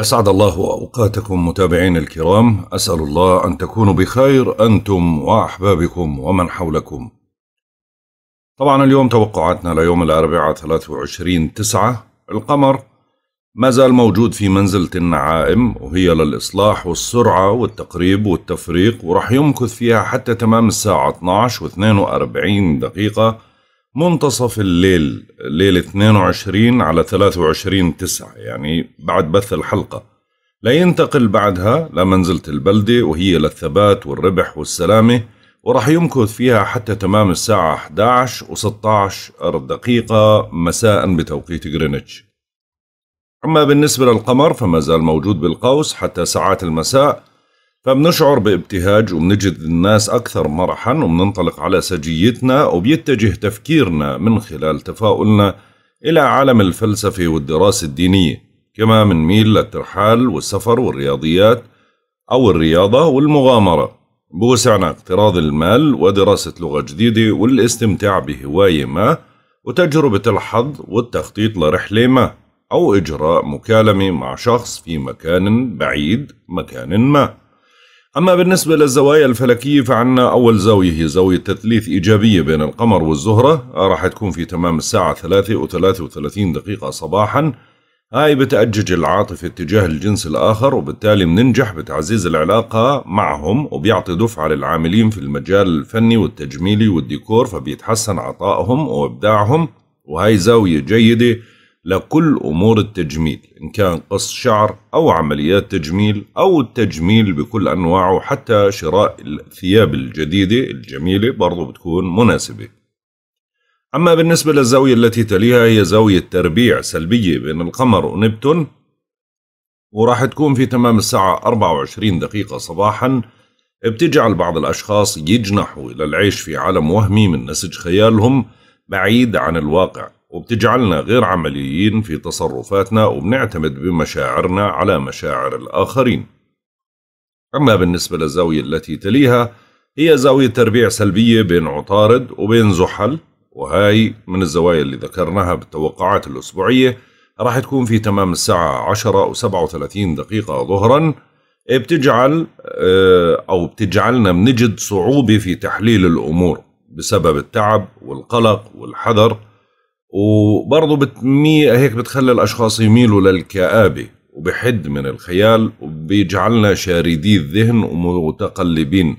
أسعد الله أوقاتكم متابعين الكرام أسأل الله أن تكونوا بخير أنتم وأحبابكم ومن حولكم طبعا اليوم توقعاتنا ليوم الأربعاء 23 تسعة القمر ما زال موجود في منزلة النعائم وهي للإصلاح والسرعة والتقريب والتفريق ورح يمكث فيها حتى تمام الساعة 12 و42 دقيقة منتصف الليل ليلة 22 على 23 9 يعني بعد بث الحلقة لينتقل بعدها لمنزلة البلدة وهي للثبات والربح والسلامة ورح يمكث فيها حتى تمام الساعة 11 و 16 دقيقة مساء بتوقيت غرينتش أما بالنسبة للقمر فما زال موجود بالقوس حتى ساعات المساء فبنشعر بابتهاج وبنجد الناس أكثر مرحا وبننطلق على سجيتنا وبيتجه تفكيرنا من خلال تفاؤلنا إلى عالم الفلسفة والدراسة الدينية كما ميل للترحال والسفر والرياضيات أو الرياضة والمغامرة بوسعنا اقتراض المال ودراسة لغة جديدة والاستمتاع بهواية ما وتجربة الحظ والتخطيط لرحلة ما أو إجراء مكالمة مع شخص في مكان بعيد مكان ما أما بالنسبة للزوايا الفلكية فعنا أول زاوية هي زاوية تثليث إيجابية بين القمر والزهرة آه، راح تكون في تمام الساعة 3 و 33 دقيقة صباحا هاي بتأجج العاطفة اتجاه الجنس الآخر وبالتالي بننجح بتعزيز العلاقة معهم وبيعطي دفعة للعاملين في المجال الفني والتجميلي والديكور فبيتحسن عطائهم وإبداعهم وهاي زاوية جيدة لكل أمور التجميل إن كان قص شعر أو عمليات تجميل أو التجميل بكل أنواعه حتى شراء الثياب الجديدة الجميلة برضو بتكون مناسبة أما بالنسبة للزاوية التي تليها هي زاوية تربيع سلبية بين القمر ونبتون وراح تكون في تمام الساعة 24 دقيقة صباحا بتجعل بعض الأشخاص يجنحوا إلى العيش في عالم وهمي من نسج خيالهم بعيد عن الواقع وبتجعلنا غير عمليين في تصرفاتنا وبنعتمد بمشاعرنا على مشاعر الآخرين أما بالنسبة للزاوية التي تليها هي زاوية تربيع سلبية بين عطارد وبين زحل وهاي من الزوايا اللي ذكرناها بالتوقعات الأسبوعية راح تكون في تمام الساعة 10 و 37 دقيقة ظهرا إيه، بتجعل آه، أو بتجعلنا بنجد صعوبة في تحليل الأمور بسبب التعب والقلق والحذر وبرضه بتمي هيك بتخلي الاشخاص يميلوا للكابه وبحد من الخيال وبيجعلنا شاردي الذهن ومتقلبين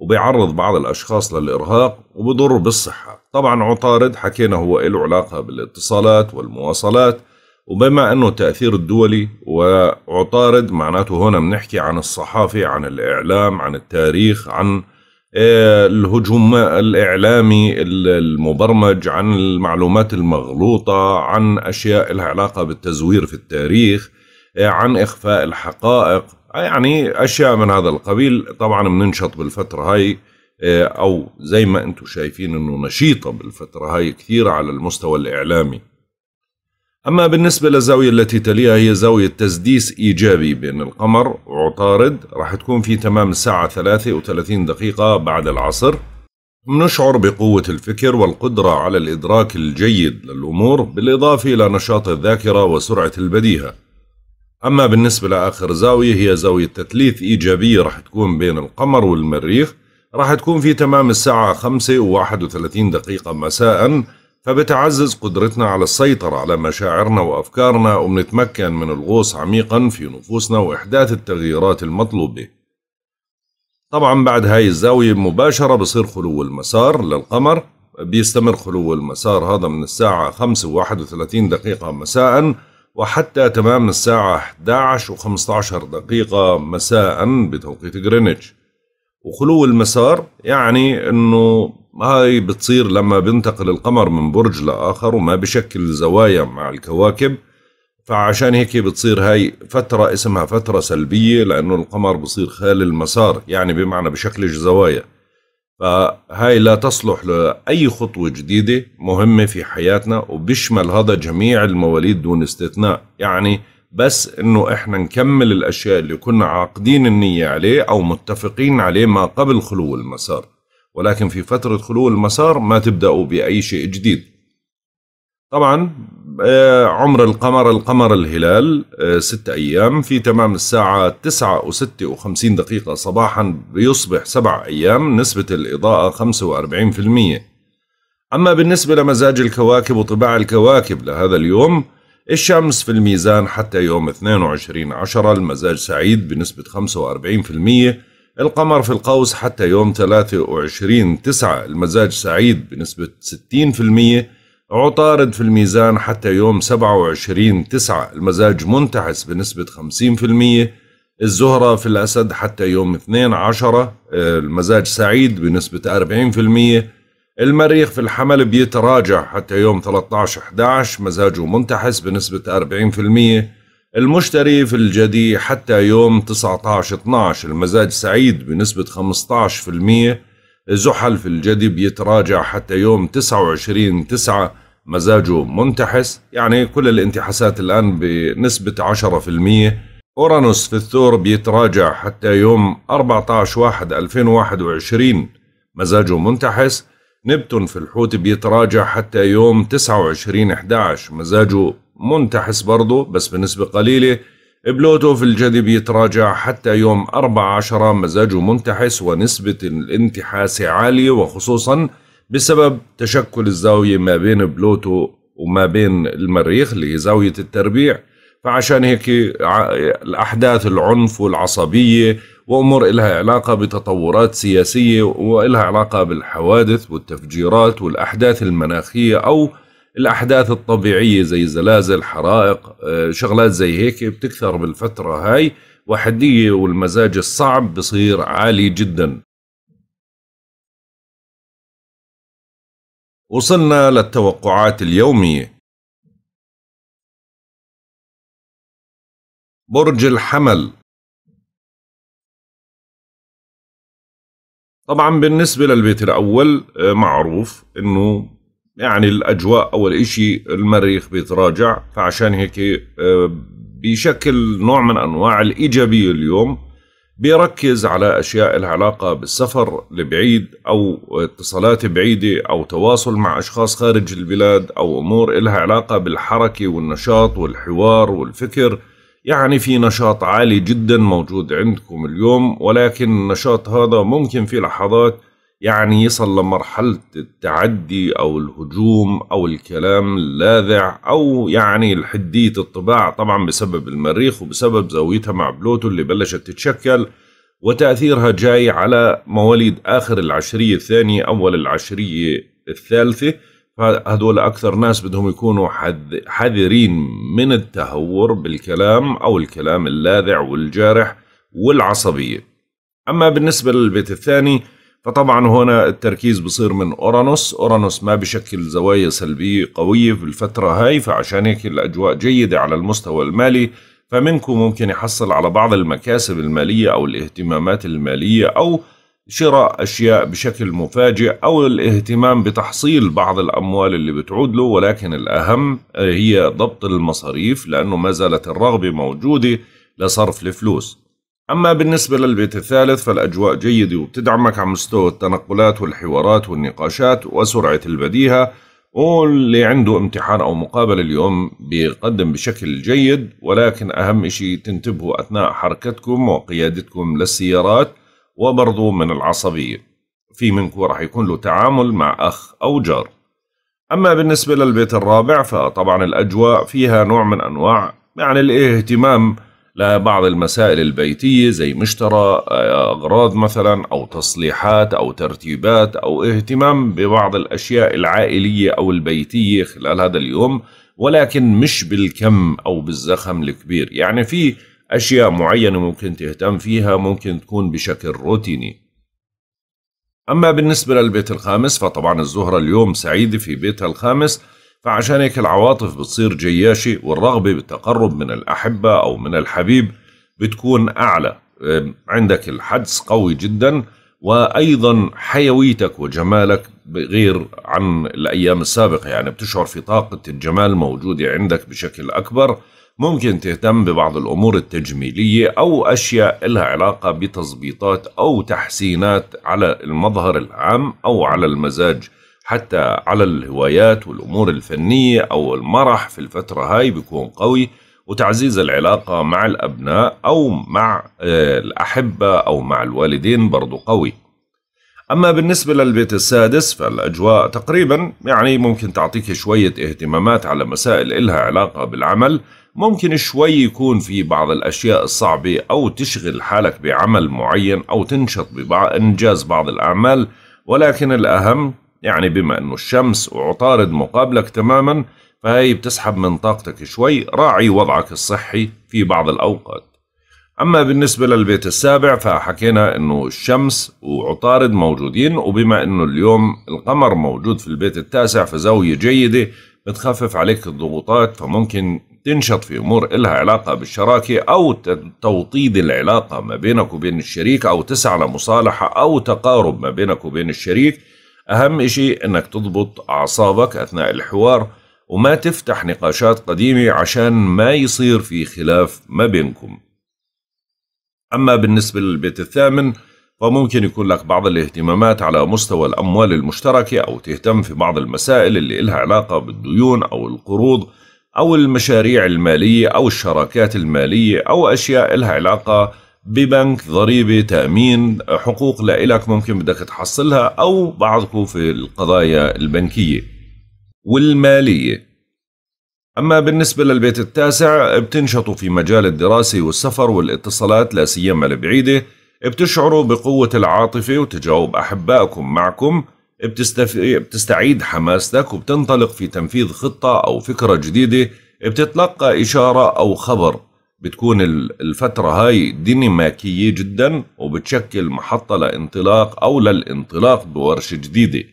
وبيعرض بعض الاشخاص للارهاق وبضر بالصحه طبعا عطارد حكينا هو له علاقه بالاتصالات والمواصلات وبما انه تاثير الدولي وعطارد معناته هنا بنحكي عن الصحافه عن الاعلام عن التاريخ عن الهجوم الإعلامي المبرمج عن المعلومات المغلوطة عن أشياء لها علاقة بالتزوير في التاريخ عن إخفاء الحقائق يعني أشياء من هذا القبيل طبعا بننشط بالفترة هاي أو زي ما أنتم شايفين أنه نشيطة بالفترة هاي كثيره على المستوى الإعلامي أما بالنسبة للزاوية التي تليها هي زاوية تسديس إيجابي بين القمر وعطارد راح تكون في تمام الساعة 33 دقيقة بعد العصر نشعر بقوة الفكر والقدرة على الإدراك الجيد للأمور بالإضافة إلى نشاط الذاكرة وسرعة البديهة أما بالنسبة لآخر زاوية هي زاوية تثليث إيجابية راح تكون بين القمر والمريخ راح تكون في تمام الساعة 5 و31 دقيقة مساءً فبتعزز قدرتنا على السيطرة على مشاعرنا وأفكارنا وبنتمكن من الغوص عميقا في نفوسنا وإحداث التغييرات المطلوبة طبعا بعد هاي الزاوية مباشرة بصير خلو المسار للقمر بيستمر خلو المسار هذا من الساعة 5 و 31 دقيقة مساء وحتى تمام الساعة 11 و 15 دقيقة مساء بتوقيت غرينتش وخلو المسار يعني انه هاي بتصير لما بينتقل القمر من برج لاخر وما بشكل زوايا مع الكواكب فعشان هيك بتصير هاي فترة اسمها فترة سلبية لأنه القمر بصير خال المسار يعني بمعنى بشكل زوايا فهاي لا تصلح لأي خطوة جديدة مهمة في حياتنا وبيشمل هذا جميع المواليد دون استثناء يعني بس انه احنا نكمل الاشياء اللي كنا عاقدين النية عليه او متفقين عليه ما قبل خلو المسار ولكن في فترة خلو المسار ما تبدأوا بأي شيء جديد طبعا آه، عمر القمر القمر الهلال آه، ست أيام في تمام الساعة تسعة وستة وخمسين دقيقة صباحا بيصبح سبع أيام نسبة الإضاءة خمسة وأربعين في المية أما بالنسبة لمزاج الكواكب وطباع الكواكب لهذا اليوم الشمس في الميزان حتى يوم 22 عشرة المزاج سعيد بنسبة 45% القمر في القوس حتى يوم 23 تسعة المزاج سعيد بنسبة 60% عطارد في الميزان حتى يوم 27 تسعة المزاج منتعس بنسبة 50% الزهرة في الأسد حتى يوم 2 عشرة آه، المزاج سعيد بنسبة 40% المريخ في الحمل بيتراجع حتى يوم 13/11 مزاجه منتحس بنسبة 40% المشتري في الجدي حتى يوم 19/12 المزاج سعيد بنسبة 15% زحل في الجدي بيتراجع حتى يوم 29/9 مزاجه منتحس يعني كل الانتحاسات الآن بنسبة 10% أورانوس في الثور بيتراجع حتى يوم 14/1/2021 مزاجه منتحس نبتون في الحوت بيتراجع حتى يوم 29/11 مزاجه منتحس برضه بس بنسبة قليلة بلوتو في الجدي بيتراجع حتى يوم 14 مزاجه منتحس ونسبة الانتحاس عالية وخصوصا بسبب تشكل الزاوية ما بين بلوتو وما بين المريخ اللي هي زاوية التربيع فعشان هيك الأحداث العنف والعصبية وأمور إلها علاقة بتطورات سياسية وإلها علاقة بالحوادث والتفجيرات والأحداث المناخية أو الأحداث الطبيعية زي زلازل حرائق آه، شغلات زي هيك بتكثر بالفترة هاي وحدية والمزاج الصعب بصير عالي جدا وصلنا للتوقعات اليومية برج الحمل طبعا بالنسبه للبيت الاول آه، معروف انه يعني الاجواء اول إشي المريخ بيتراجع فعشان هيك آه، بشكل نوع من انواع الايجابيه اليوم بيركز على اشياء العلاقة علاقه بالسفر لبعيد او اتصالات بعيده او تواصل مع اشخاص خارج البلاد او امور إلها علاقه بالحركه والنشاط والحوار والفكر يعني في نشاط عالي جدا موجود عندكم اليوم ولكن النشاط هذا ممكن في لحظات يعني يصل لمرحلة التعدي أو الهجوم أو الكلام اللاذع أو يعني الحدية الطباع طبعا بسبب المريخ وبسبب زاويتها مع بلوتو اللي بلشت تتشكل وتأثيرها جاي على مواليد آخر العشرية الثانية أول العشرية الثالثة فهذول أكثر ناس بدهم يكونوا حذرين من التهور بالكلام أو الكلام اللاذع والجارح والعصبية أما بالنسبة للبيت الثاني فطبعا هنا التركيز بصير من أورانوس أورانوس ما بشكل زوايا سلبية قوية في الفترة هاي فعشان هيك الأجواء جيدة على المستوى المالي فمنكم ممكن يحصل على بعض المكاسب المالية أو الاهتمامات المالية أو شراء أشياء بشكل مفاجئ أو الاهتمام بتحصيل بعض الأموال اللي بتعود له ولكن الأهم آه، هي ضبط المصاريف لأنه ما زالت الرغبة موجودة لصرف الفلوس أما بالنسبة للبيت الثالث فالأجواء جيدة وبتدعمك على مستوى التنقلات والحوارات والنقاشات وسرعة البديهة واللي عنده امتحان أو مقابلة اليوم بيقدم بشكل جيد ولكن أهم شيء تنتبهوا أثناء حركتكم وقيادتكم للسيارات وبرضه من العصبية في منكو رح يكون له تعامل مع أخ أو جار أما بالنسبة للبيت الرابع فطبعا الأجواء فيها نوع من أنواع يعني الاهتمام لبعض المسائل البيتية زي مشترى أغراض مثلا أو تصليحات أو ترتيبات أو اهتمام ببعض الأشياء العائلية أو البيتية خلال هذا اليوم ولكن مش بالكم أو بالزخم الكبير يعني في أشياء معينة ممكن تهتم فيها ممكن تكون بشكل روتيني أما بالنسبة للبيت الخامس فطبعا الزهرة اليوم سعيدة في بيتها الخامس فعشان هيك العواطف بتصير جياشة والرغبة بالتقرب من الأحبة أو من الحبيب بتكون أعلى عندك الحدس قوي جدا وأيضا حيويتك وجمالك غير عن الأيام السابقة يعني بتشعر في طاقة الجمال موجودة عندك بشكل أكبر ممكن تهتم ببعض الأمور التجميلية أو أشياء لها علاقة بتظبيطات أو تحسينات على المظهر العام أو على المزاج حتى على الهوايات والأمور الفنية أو المرح في الفترة هاي بيكون قوي وتعزيز العلاقة مع الأبناء أو مع آه، الأحبة أو مع الوالدين برضو قوي أما بالنسبة للبيت السادس فالأجواء تقريبا يعني ممكن تعطيك شوية اهتمامات على مسائل إلها علاقة بالعمل ممكن شوي يكون في بعض الأشياء الصعبة أو تشغل حالك بعمل معين أو تنشط بإنجاز بعض الأعمال ولكن الأهم يعني بما أنه الشمس وعطارد مقابلك تماما فهي بتسحب من طاقتك شوي راعي وضعك الصحي في بعض الأوقات أما بالنسبة للبيت السابع فحكينا أنه الشمس وعطارد موجودين وبما أنه اليوم القمر موجود في البيت التاسع فزاوية جيدة بتخفف عليك الضغوطات فممكن تنشط في أمور إلها علاقة بالشراكة أو توطيد العلاقة ما بينك وبين الشريك أو تسعى لمصالحة أو تقارب ما بينك وبين الشريك أهم شيء أنك تضبط أعصابك أثناء الحوار وما تفتح نقاشات قديمة عشان ما يصير في خلاف ما بينكم أما بالنسبة للبيت الثامن فممكن يكون لك بعض الاهتمامات على مستوى الأموال المشتركة أو تهتم في بعض المسائل اللي إلها علاقة بالديون أو القروض أو المشاريع المالية أو الشراكات المالية أو أشياء لها علاقة ببنك ضريبة تأمين حقوق لإلك ممكن بدك تحصلها أو بعضكم في القضايا البنكية والمالية أما بالنسبة للبيت التاسع بتنشطوا في مجال الدراسة والسفر والاتصالات لا سيما البعيدة بتشعروا بقوة العاطفة وتجاوب أحبائكم معكم بتستف... بتستعيد حماستك وبتنطلق في تنفيذ خطة أو فكرة جديدة بتتلقى إشارة أو خبر بتكون الفترة هاي ديناميكية جدا وبتشكل محطة لانطلاق أو للانطلاق بورشة جديدة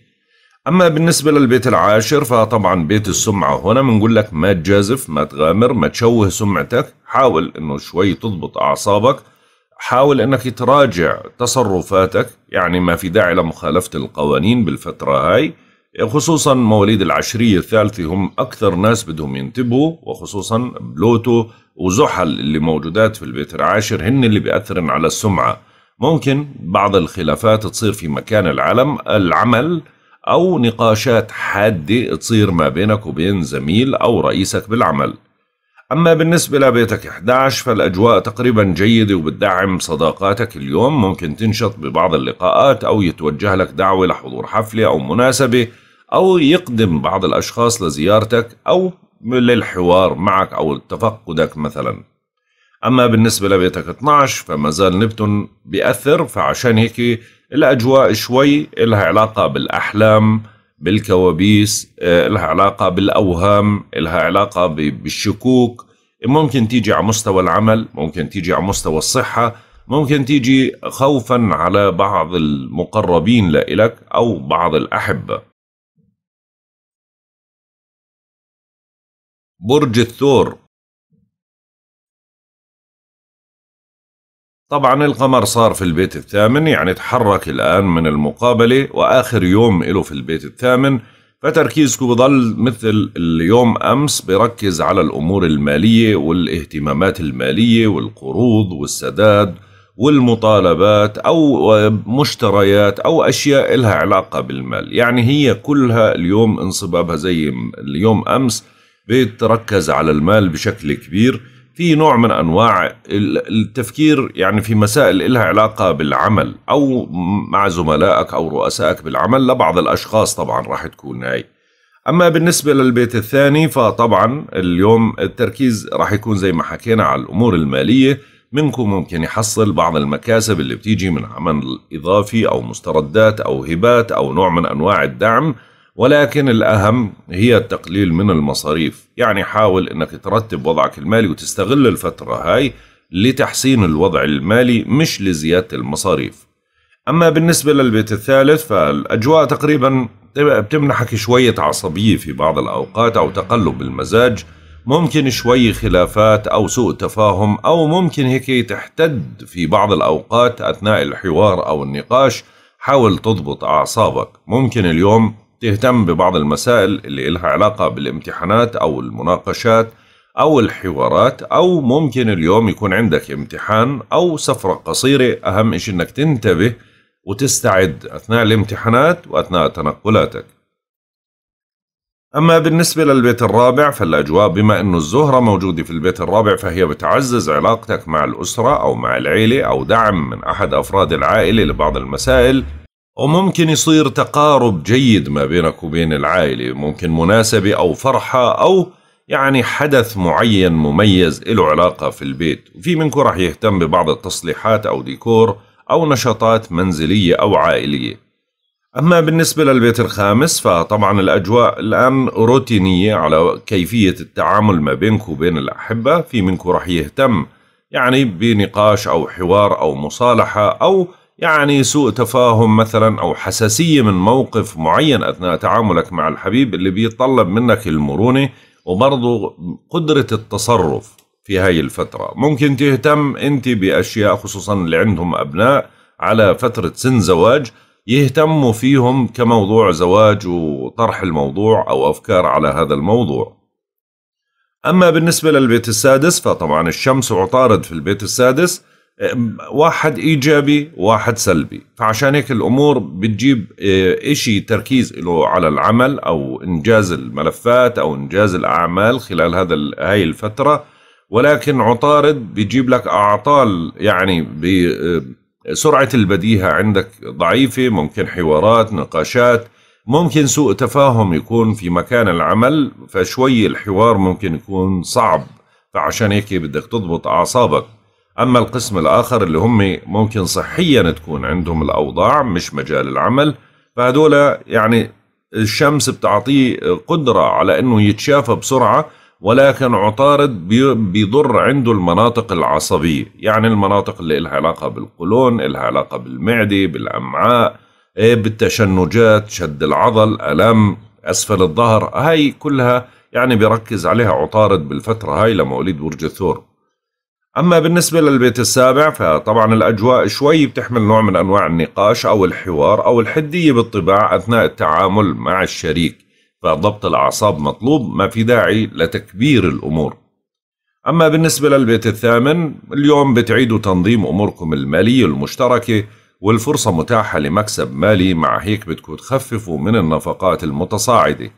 أما بالنسبة للبيت العاشر فطبعا بيت السمعة هنا بنقول لك ما تجازف ما تغامر ما تشوه سمعتك حاول أنه شوي تضبط أعصابك حاول أنك تراجع تصرفاتك يعني ما في داعي لمخالفة القوانين بالفترة هاي خصوصا مواليد العشرية الثالثة هم أكثر ناس بدهم ينتبهوا وخصوصا بلوتو وزحل اللي موجودات في البيت العاشر هن اللي بيأثرن على السمعة ممكن بعض الخلافات تصير في مكان العلم العمل أو نقاشات حادة تصير ما بينك وبين زميل أو رئيسك بالعمل أما بالنسبة لبيتك 11 فالأجواء تقريبا جيدة وبتدعم صداقاتك اليوم ممكن تنشط ببعض اللقاءات أو يتوجه لك دعوة لحضور حفلة أو مناسبة أو يقدم بعض الأشخاص لزيارتك أو للحوار معك أو تفقدك مثلا أما بالنسبة لبيتك 12 فما زال نبتون بيأثر فعشان هيك الأجواء شوي إلها علاقة بالأحلام بالكوابيس آه، لها علاقة بالأوهام لها علاقة بالشكوك ممكن تيجي على مستوى العمل ممكن تيجي على مستوى الصحة ممكن تيجي خوفا على بعض المقربين لإلك أو بعض الأحبة برج الثور طبعا القمر صار في البيت الثامن يعني تحرك الآن من المقابلة وآخر يوم له في البيت الثامن فتركيزكم بضل مثل اليوم أمس بركز على الأمور المالية والاهتمامات المالية والقروض والسداد والمطالبات أو مشتريات أو أشياء لها علاقة بالمال يعني هي كلها اليوم انصبابها زي اليوم أمس بيتركز على المال بشكل كبير في نوع من انواع التفكير يعني في مسائل لها علاقه بالعمل او مع زملائك او رؤسائك بالعمل لبعض الاشخاص طبعا راح تكون هاي اما بالنسبه للبيت الثاني فطبعا اليوم التركيز راح يكون زي ما حكينا على الامور الماليه منكم ممكن يحصل بعض المكاسب اللي بتيجي من عمل اضافي او مستردات او هبات او نوع من انواع الدعم ولكن الأهم هي التقليل من المصاريف يعني حاول أنك ترتب وضعك المالي وتستغل الفترة هاي لتحسين الوضع المالي مش لزيادة المصاريف أما بالنسبة للبيت الثالث فالأجواء تقريبا بتمنحك شوية عصبية في بعض الأوقات أو تقلب المزاج ممكن شوي خلافات أو سوء تفاهم أو ممكن هيك تحتد في بعض الأوقات أثناء الحوار أو النقاش حاول تضبط أعصابك ممكن اليوم تهتم ببعض المسائل اللي إلها علاقة بالامتحانات أو المناقشات أو الحوارات أو ممكن اليوم يكون عندك امتحان أو سفرة قصيرة أهم إشي إنك تنتبه وتستعد أثناء الامتحانات وأثناء تنقلاتك أما بالنسبة للبيت الرابع فالأجواء بما أنه الزهرة موجودة في البيت الرابع فهي بتعزز علاقتك مع الأسرة أو مع العيلة أو دعم من أحد أفراد العائلة لبعض المسائل وممكن يصير تقارب جيد ما بينك وبين العائلة ممكن مناسبة أو فرحة أو يعني حدث معين مميز له علاقة في البيت وفي منكم رح يهتم ببعض التصليحات أو ديكور أو نشاطات منزلية أو عائلية أما بالنسبة للبيت الخامس فطبعا الأجواء الآن روتينية على كيفية التعامل ما بينك وبين الأحبة في منكم رح يهتم يعني بنقاش أو حوار أو مصالحة أو يعني سوء تفاهم مثلا أو حساسية من موقف معين أثناء تعاملك مع الحبيب اللي بيطلب منك المرونة وبرضه قدرة التصرف في هاي الفترة ممكن تهتم أنت بأشياء خصوصا اللي عندهم أبناء على فترة سن زواج يهتموا فيهم كموضوع زواج وطرح الموضوع أو أفكار على هذا الموضوع أما بالنسبة للبيت السادس فطبعا الشمس عطارد في البيت السادس واحد ايجابي واحد سلبي فعشان هيك الامور بتجيب آه، إشي تركيز له على العمل او انجاز الملفات او انجاز الاعمال خلال هذا هاي الفتره ولكن عطارد بيجيب لك اعطال يعني بسرعه آه، البديهه عندك ضعيفه ممكن حوارات نقاشات ممكن سوء تفاهم يكون في مكان العمل فشوي الحوار ممكن يكون صعب فعشان هيك بدك تضبط اعصابك أما القسم الآخر اللي هم ممكن صحيا تكون عندهم الأوضاع مش مجال العمل فهدول يعني الشمس بتعطيه قدرة على أنه يتشافى بسرعة ولكن عطارد بيضر عنده المناطق العصبية يعني المناطق اللي لها علاقة بالقولون لها علاقة بالمعدة بالأمعاء إيه، بالتشنجات شد العضل ألم أسفل الظهر هاي كلها يعني بيركز عليها عطارد بالفترة هاي لمواليد برج الثور أما بالنسبة للبيت السابع فطبعا الأجواء شوي بتحمل نوع من أنواع النقاش أو الحوار أو الحدية بالطباع أثناء التعامل مع الشريك فضبط الأعصاب مطلوب ما في داعي لتكبير الأمور أما بالنسبة للبيت الثامن اليوم بتعيدوا تنظيم أموركم المالية المشتركة والفرصة متاحة لمكسب مالي مع هيك بدكم تخففوا من النفقات المتصاعدة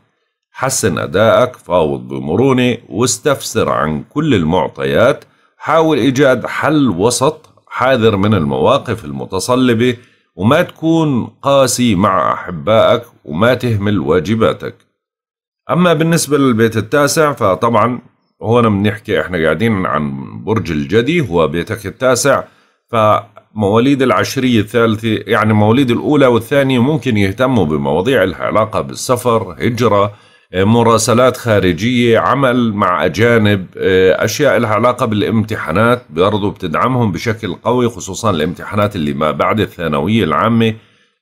حسن أدائك فاوض بمرونة واستفسر عن كل المعطيات حاول إيجاد حل وسط حاذر من المواقف المتصلبة وما تكون قاسي مع أحبائك وما تهمل واجباتك أما بالنسبة للبيت التاسع فطبعا هون بنحكي احنا قاعدين عن برج الجدي هو بيتك التاسع فمواليد العشرية الثالثة يعني مواليد الأولى والثانية ممكن يهتموا بمواضيع العلاقة بالسفر هجرة مراسلات خارجية عمل مع أجانب آه، أشياء لها علاقة بالامتحانات برضو بتدعمهم بشكل قوي خصوصا الامتحانات اللي ما بعد الثانوية العامة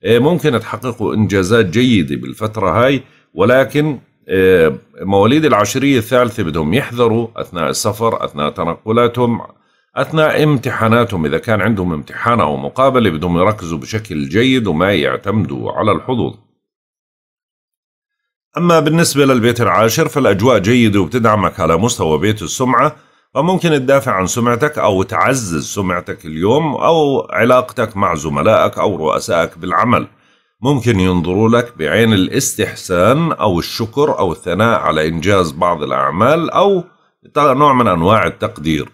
آه، ممكن تحققوا إنجازات جيدة بالفترة هاي ولكن آه، مواليد العشرية الثالثة بدهم يحذروا أثناء السفر أثناء تنقلاتهم أثناء امتحاناتهم إذا كان عندهم امتحان أو مقابلة بدهم يركزوا بشكل جيد وما يعتمدوا على الحظوظ أما بالنسبة للبيت العاشر فالأجواء جيدة وبتدعمك على مستوى بيت السمعة فممكن تدافع عن سمعتك أو تعزز سمعتك اليوم أو علاقتك مع زملائك أو رؤسائك بالعمل ممكن ينظروا لك بعين الاستحسان أو الشكر أو الثناء على إنجاز بعض الأعمال أو نوع من أنواع التقدير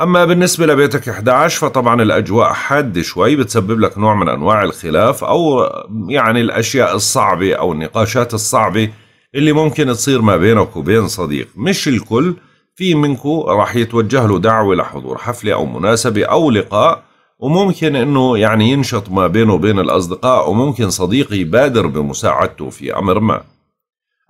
أما بالنسبة لبيتك 11 فطبعا الأجواء حادة شوي بتسبب لك نوع من أنواع الخلاف أو يعني الأشياء الصعبة أو النقاشات الصعبة اللي ممكن تصير ما بينك وبين صديق مش الكل في منكو راح يتوجه له دعوة لحضور حفلة أو مناسبة أو لقاء وممكن أنه يعني ينشط ما بينه وبين الأصدقاء وممكن صديقي يبادر بمساعدته في أمر ما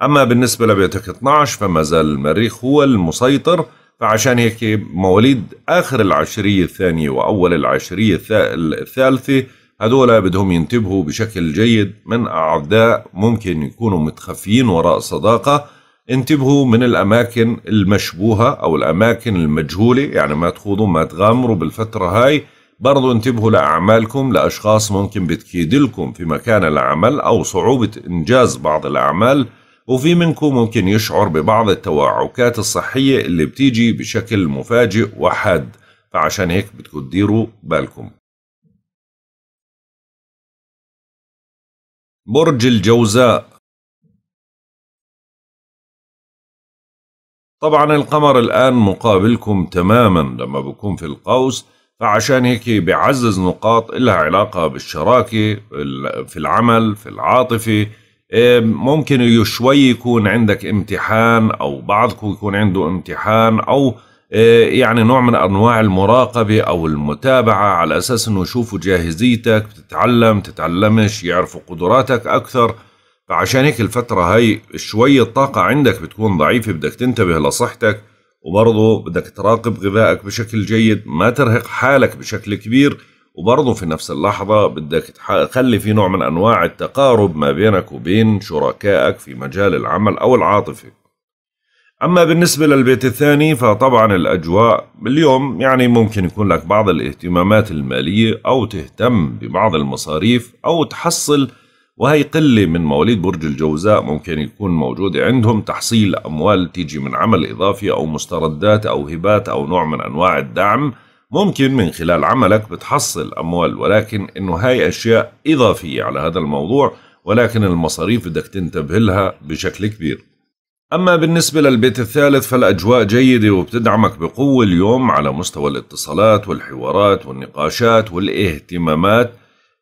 أما بالنسبة لبيتك 12 فما زال المريخ هو المسيطر فعشان هيك مواليد اخر العشريه الثانيه واول العشريه الثالثه هذول بدهم ينتبهوا بشكل جيد من اعداء ممكن يكونوا متخفيين وراء صداقه انتبهوا من الاماكن المشبوهه او الاماكن المجهوله يعني ما تخوضوا ما تغامروا بالفتره هاي برضو انتبهوا لاعمالكم لاشخاص ممكن بتكيدلكم في مكان العمل او صعوبه انجاز بعض الاعمال وفي منكم ممكن يشعر ببعض التوعكات الصحية اللي بتيجي بشكل مفاجئ وحاد فعشان هيك بدكم تديروا بالكم برج الجوزاء طبعا القمر الآن مقابلكم تماما لما بكون في القوس فعشان هيك بيعزز نقاط إلها علاقة بالشراكة في العمل في العاطفة إيه، ممكن شوي يكون عندك امتحان او بعضكم يكون عنده امتحان او إيه، يعني نوع من انواع المراقبه او المتابعه على اساس انه يشوفوا جاهزيتك بتتعلم تتعلمش يعرفوا قدراتك اكثر فعشان هيك الفتره هاي شوي الطاقه عندك بتكون ضعيفه بدك تنتبه لصحتك وبرضه بدك تراقب غذائك بشكل جيد ما ترهق حالك بشكل كبير وبرضه في نفس اللحظة بدك تخلي في نوع من أنواع التقارب ما بينك وبين شركائك في مجال العمل أو العاطفة أما بالنسبة للبيت الثاني فطبعا الأجواء اليوم يعني ممكن يكون لك بعض الاهتمامات المالية أو تهتم ببعض المصاريف أو تحصل وهي قلة من مواليد برج الجوزاء ممكن يكون موجودة عندهم تحصيل أموال تيجي من عمل إضافي أو مستردات أو هبات أو نوع من أنواع الدعم ممكن من خلال عملك بتحصل أموال ولكن إنه هاي أشياء إضافية على هذا الموضوع ولكن المصاريف بدك تنتبه لها بشكل كبير أما بالنسبة للبيت الثالث فالأجواء جيدة وبتدعمك بقوة اليوم على مستوى الاتصالات والحوارات والنقاشات والاهتمامات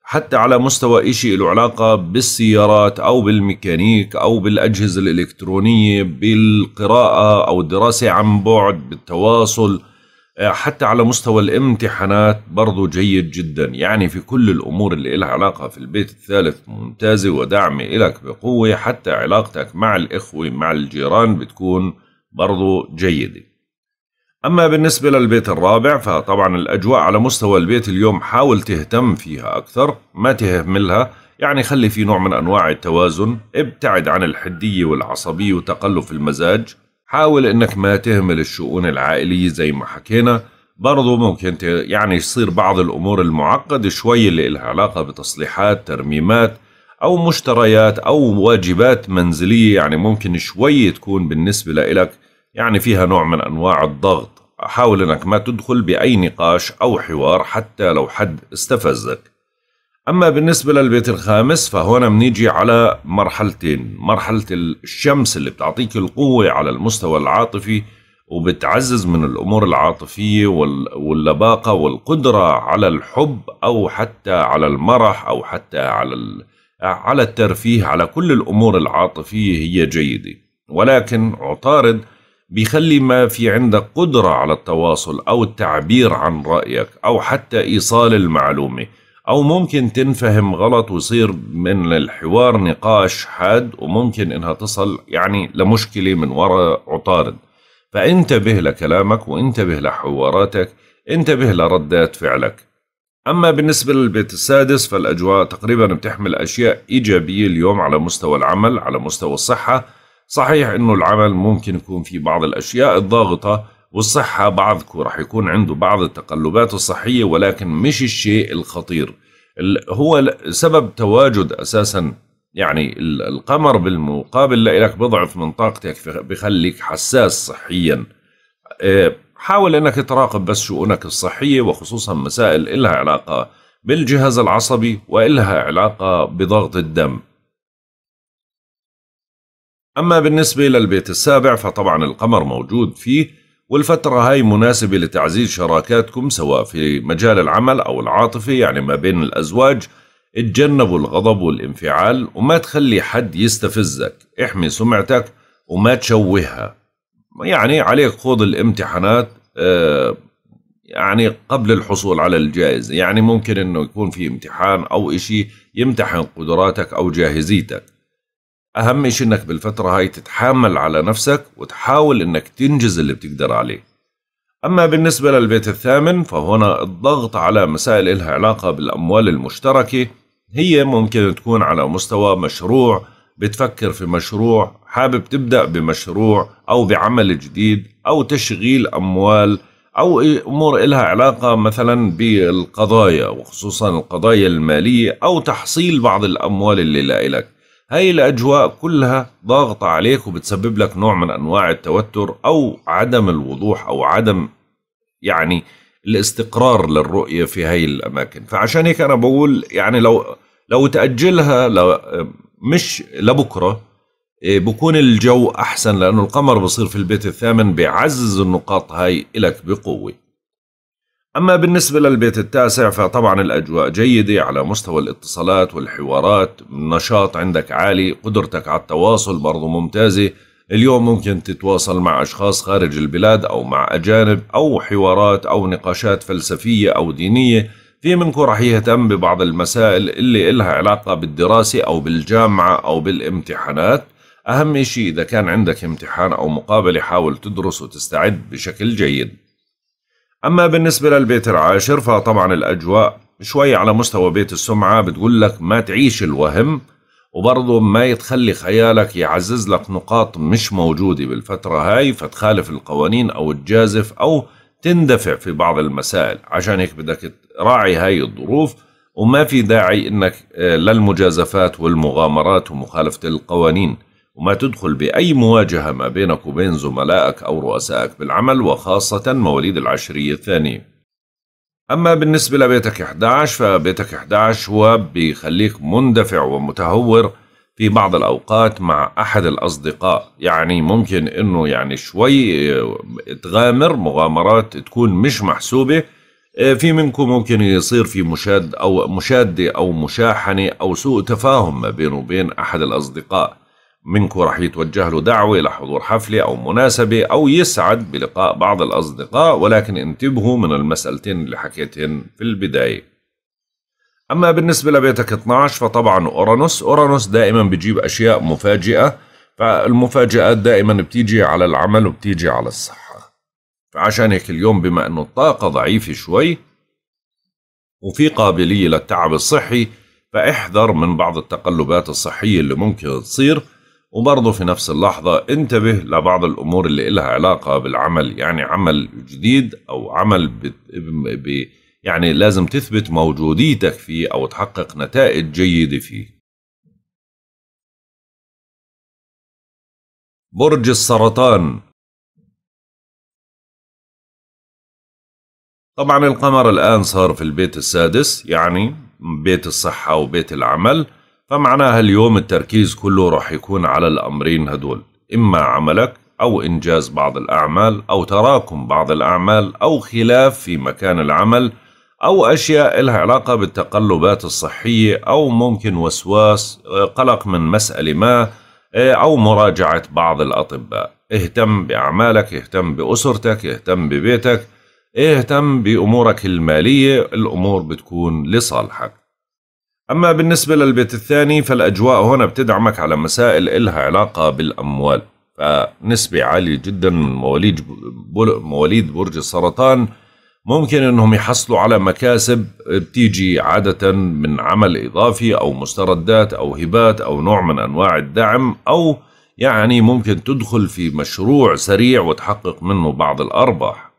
حتى على مستوى إشي له علاقة بالسيارات أو بالميكانيك أو بالأجهزة الإلكترونية بالقراءة أو الدراسة عن بعد بالتواصل آه، حتى على مستوى الامتحانات برضو جيد جدا يعني في كل الأمور اللي لها علاقة في البيت الثالث ممتازة ودعمي لك بقوة حتى علاقتك مع الإخوة مع الجيران بتكون برضو جيدة أما بالنسبة للبيت الرابع فطبعا الأجواء على مستوى البيت اليوم حاول تهتم فيها أكثر ما تهملها يعني خلي في نوع من أنواع التوازن ابتعد عن الحدية والعصبية وتقلب المزاج حاول انك ما تهمل الشؤون العائلية زي ما حكينا برضو ممكن يعني يصير بعض الامور المعقدة شوي اللي لها علاقة بتصليحات ترميمات او مشتريات او واجبات منزلية يعني ممكن شوي تكون بالنسبة لك يعني فيها نوع من انواع الضغط حاول انك ما تدخل باي نقاش او حوار حتى لو حد استفزك أما بالنسبة للبيت الخامس فهنا بنيجي على مرحلتين مرحلة الشمس اللي بتعطيك القوة على المستوى العاطفي وبتعزز من الأمور العاطفية واللباقة والقدرة على الحب أو حتى على المرح أو حتى على على الترفيه على كل الأمور العاطفية هي جيدة ولكن عطارد بيخلي ما في عندك قدرة على التواصل أو التعبير عن رأيك أو حتى إيصال المعلومة أو ممكن تنفهم غلط ويصير من الحوار نقاش حاد وممكن إنها تصل يعني لمشكلة من وراء عطارد فانتبه لكلامك وانتبه لحواراتك انتبه لردات فعلك أما بالنسبة للبيت السادس فالأجواء تقريبا بتحمل أشياء إيجابية اليوم على مستوى العمل على مستوى الصحة صحيح أنه العمل ممكن يكون في بعض الأشياء الضاغطة والصحة بعضكم راح يكون عنده بعض التقلبات الصحية ولكن مش الشيء الخطير هو سبب تواجد أساسا يعني القمر بالمقابل لك بضعف من طاقتك بخليك حساس صحيا آه، حاول انك تراقب بس شؤونك الصحية وخصوصا مسائل إلها علاقة بالجهاز العصبي وإلها علاقة بضغط الدم أما بالنسبة للبيت السابع فطبعا القمر موجود فيه والفترة هاي مناسبة لتعزيز شراكاتكم سواء في مجال العمل أو العاطفي يعني ما بين الأزواج اتجنبوا الغضب والانفعال وما تخلي حد يستفزك احمي سمعتك وما تشوهها يعني عليك خوض الامتحانات آه، يعني قبل الحصول على الجائزة يعني ممكن انه يكون في امتحان او اشي يمتحن قدراتك او جاهزيتك اهم شيء انك بالفتره هاي تتحامل على نفسك وتحاول انك تنجز اللي بتقدر عليه اما بالنسبه للبيت الثامن فهنا الضغط على مسائل إلها علاقه بالاموال المشتركه هي ممكن تكون على مستوى مشروع بتفكر في مشروع حابب تبدأ بمشروع أو بعمل جديد أو تشغيل أموال أو أمور إلها علاقة مثلا بالقضايا وخصوصا القضايا المالية أو تحصيل بعض الأموال اللي لك هاي الأجواء كلها ضاغطة عليك وبتسبب لك نوع من أنواع التوتر أو عدم الوضوح أو عدم يعني الاستقرار للرؤية في هاي الأماكن فعشان هيك أنا بقول يعني لو لو تأجلها لو مش لبكرة إيه، بكون الجو أحسن لأنه القمر بصير في البيت الثامن بيعزز النقاط هاي إلك بقوة أما بالنسبة للبيت التاسع فطبعا الأجواء جيدة على مستوى الاتصالات والحوارات النشاط عندك عالي قدرتك على التواصل برضو ممتازة اليوم ممكن تتواصل مع أشخاص خارج البلاد أو مع أجانب أو حوارات أو نقاشات فلسفية أو دينية في منكم رح يهتم ببعض المسائل اللي إلها علاقة بالدراسة أو بالجامعة أو بالامتحانات أهم شيء إذا كان عندك امتحان أو مقابلة حاول تدرس وتستعد بشكل جيد أما بالنسبة للبيت العاشر فطبعا الأجواء شوي على مستوى بيت السمعة بتقول لك ما تعيش الوهم وبرضه ما يتخلي خيالك يعزز لك نقاط مش موجودة بالفترة هاي فتخالف القوانين أو تجازف أو تندفع في بعض المسائل عشان هيك بدك تراعي هاي الظروف وما في داعي انك آه، للمجازفات والمغامرات ومخالفة القوانين وما تدخل بأي مواجهة ما بينك وبين زملائك أو رؤسائك بالعمل وخاصة مواليد العشرية الثانية أما بالنسبة لبيتك 11 فبيتك 11 هو بيخليك مندفع ومتهور في بعض الأوقات مع أحد الأصدقاء يعني ممكن أنه يعني شوي تغامر مغامرات تكون مش محسوبة في منكم ممكن يصير في مشاد أو مشادة أو مشاحنة أو سوء تفاهم ما بينه وبين أحد الأصدقاء منكم راح يتوجه له دعوة لحضور حفلة أو مناسبة أو يسعد بلقاء بعض الأصدقاء ولكن انتبهوا من المسألتين اللي حكيتهن في البداية أما بالنسبة لبيتك 12 فطبعا أورانوس أورانوس دائما بجيب أشياء مفاجئة فالمفاجآت دائما بتيجي على العمل وبتيجي على الصحة فعشان هيك اليوم بما أنه الطاقة ضعيفة شوي وفي قابلية للتعب الصحي فاحذر من بعض التقلبات الصحية اللي ممكن تصير وبرضه في نفس اللحظة انتبه لبعض الأمور اللي إلها علاقة بالعمل يعني عمل جديد أو عمل ب... ب... يعني لازم تثبت موجوديتك فيه أو تحقق نتائج جيدة فيه برج السرطان طبعا القمر الآن صار في البيت السادس يعني بيت الصحة وبيت العمل فمعناها اليوم التركيز كله راح يكون على الأمرين هدول إما عملك أو إنجاز بعض الأعمال أو تراكم بعض الأعمال أو خلاف في مكان العمل أو أشياء لها علاقة بالتقلبات الصحية أو ممكن وسواس آه، قلق من مسألة ما آه، أو مراجعة بعض الأطباء اهتم بأعمالك اهتم بأسرتك اهتم ببيتك اهتم بأمورك المالية الأمور بتكون لصالحك أما بالنسبة للبيت الثاني فالأجواء هنا بتدعمك على مسائل إلها علاقة بالأموال فنسبة عالية جدا من مواليد مواليد برج السرطان ممكن انهم يحصلوا على مكاسب بتيجي عادة من عمل اضافي او مستردات او هبات او نوع من انواع الدعم او يعني ممكن تدخل في مشروع سريع وتحقق منه بعض الارباح.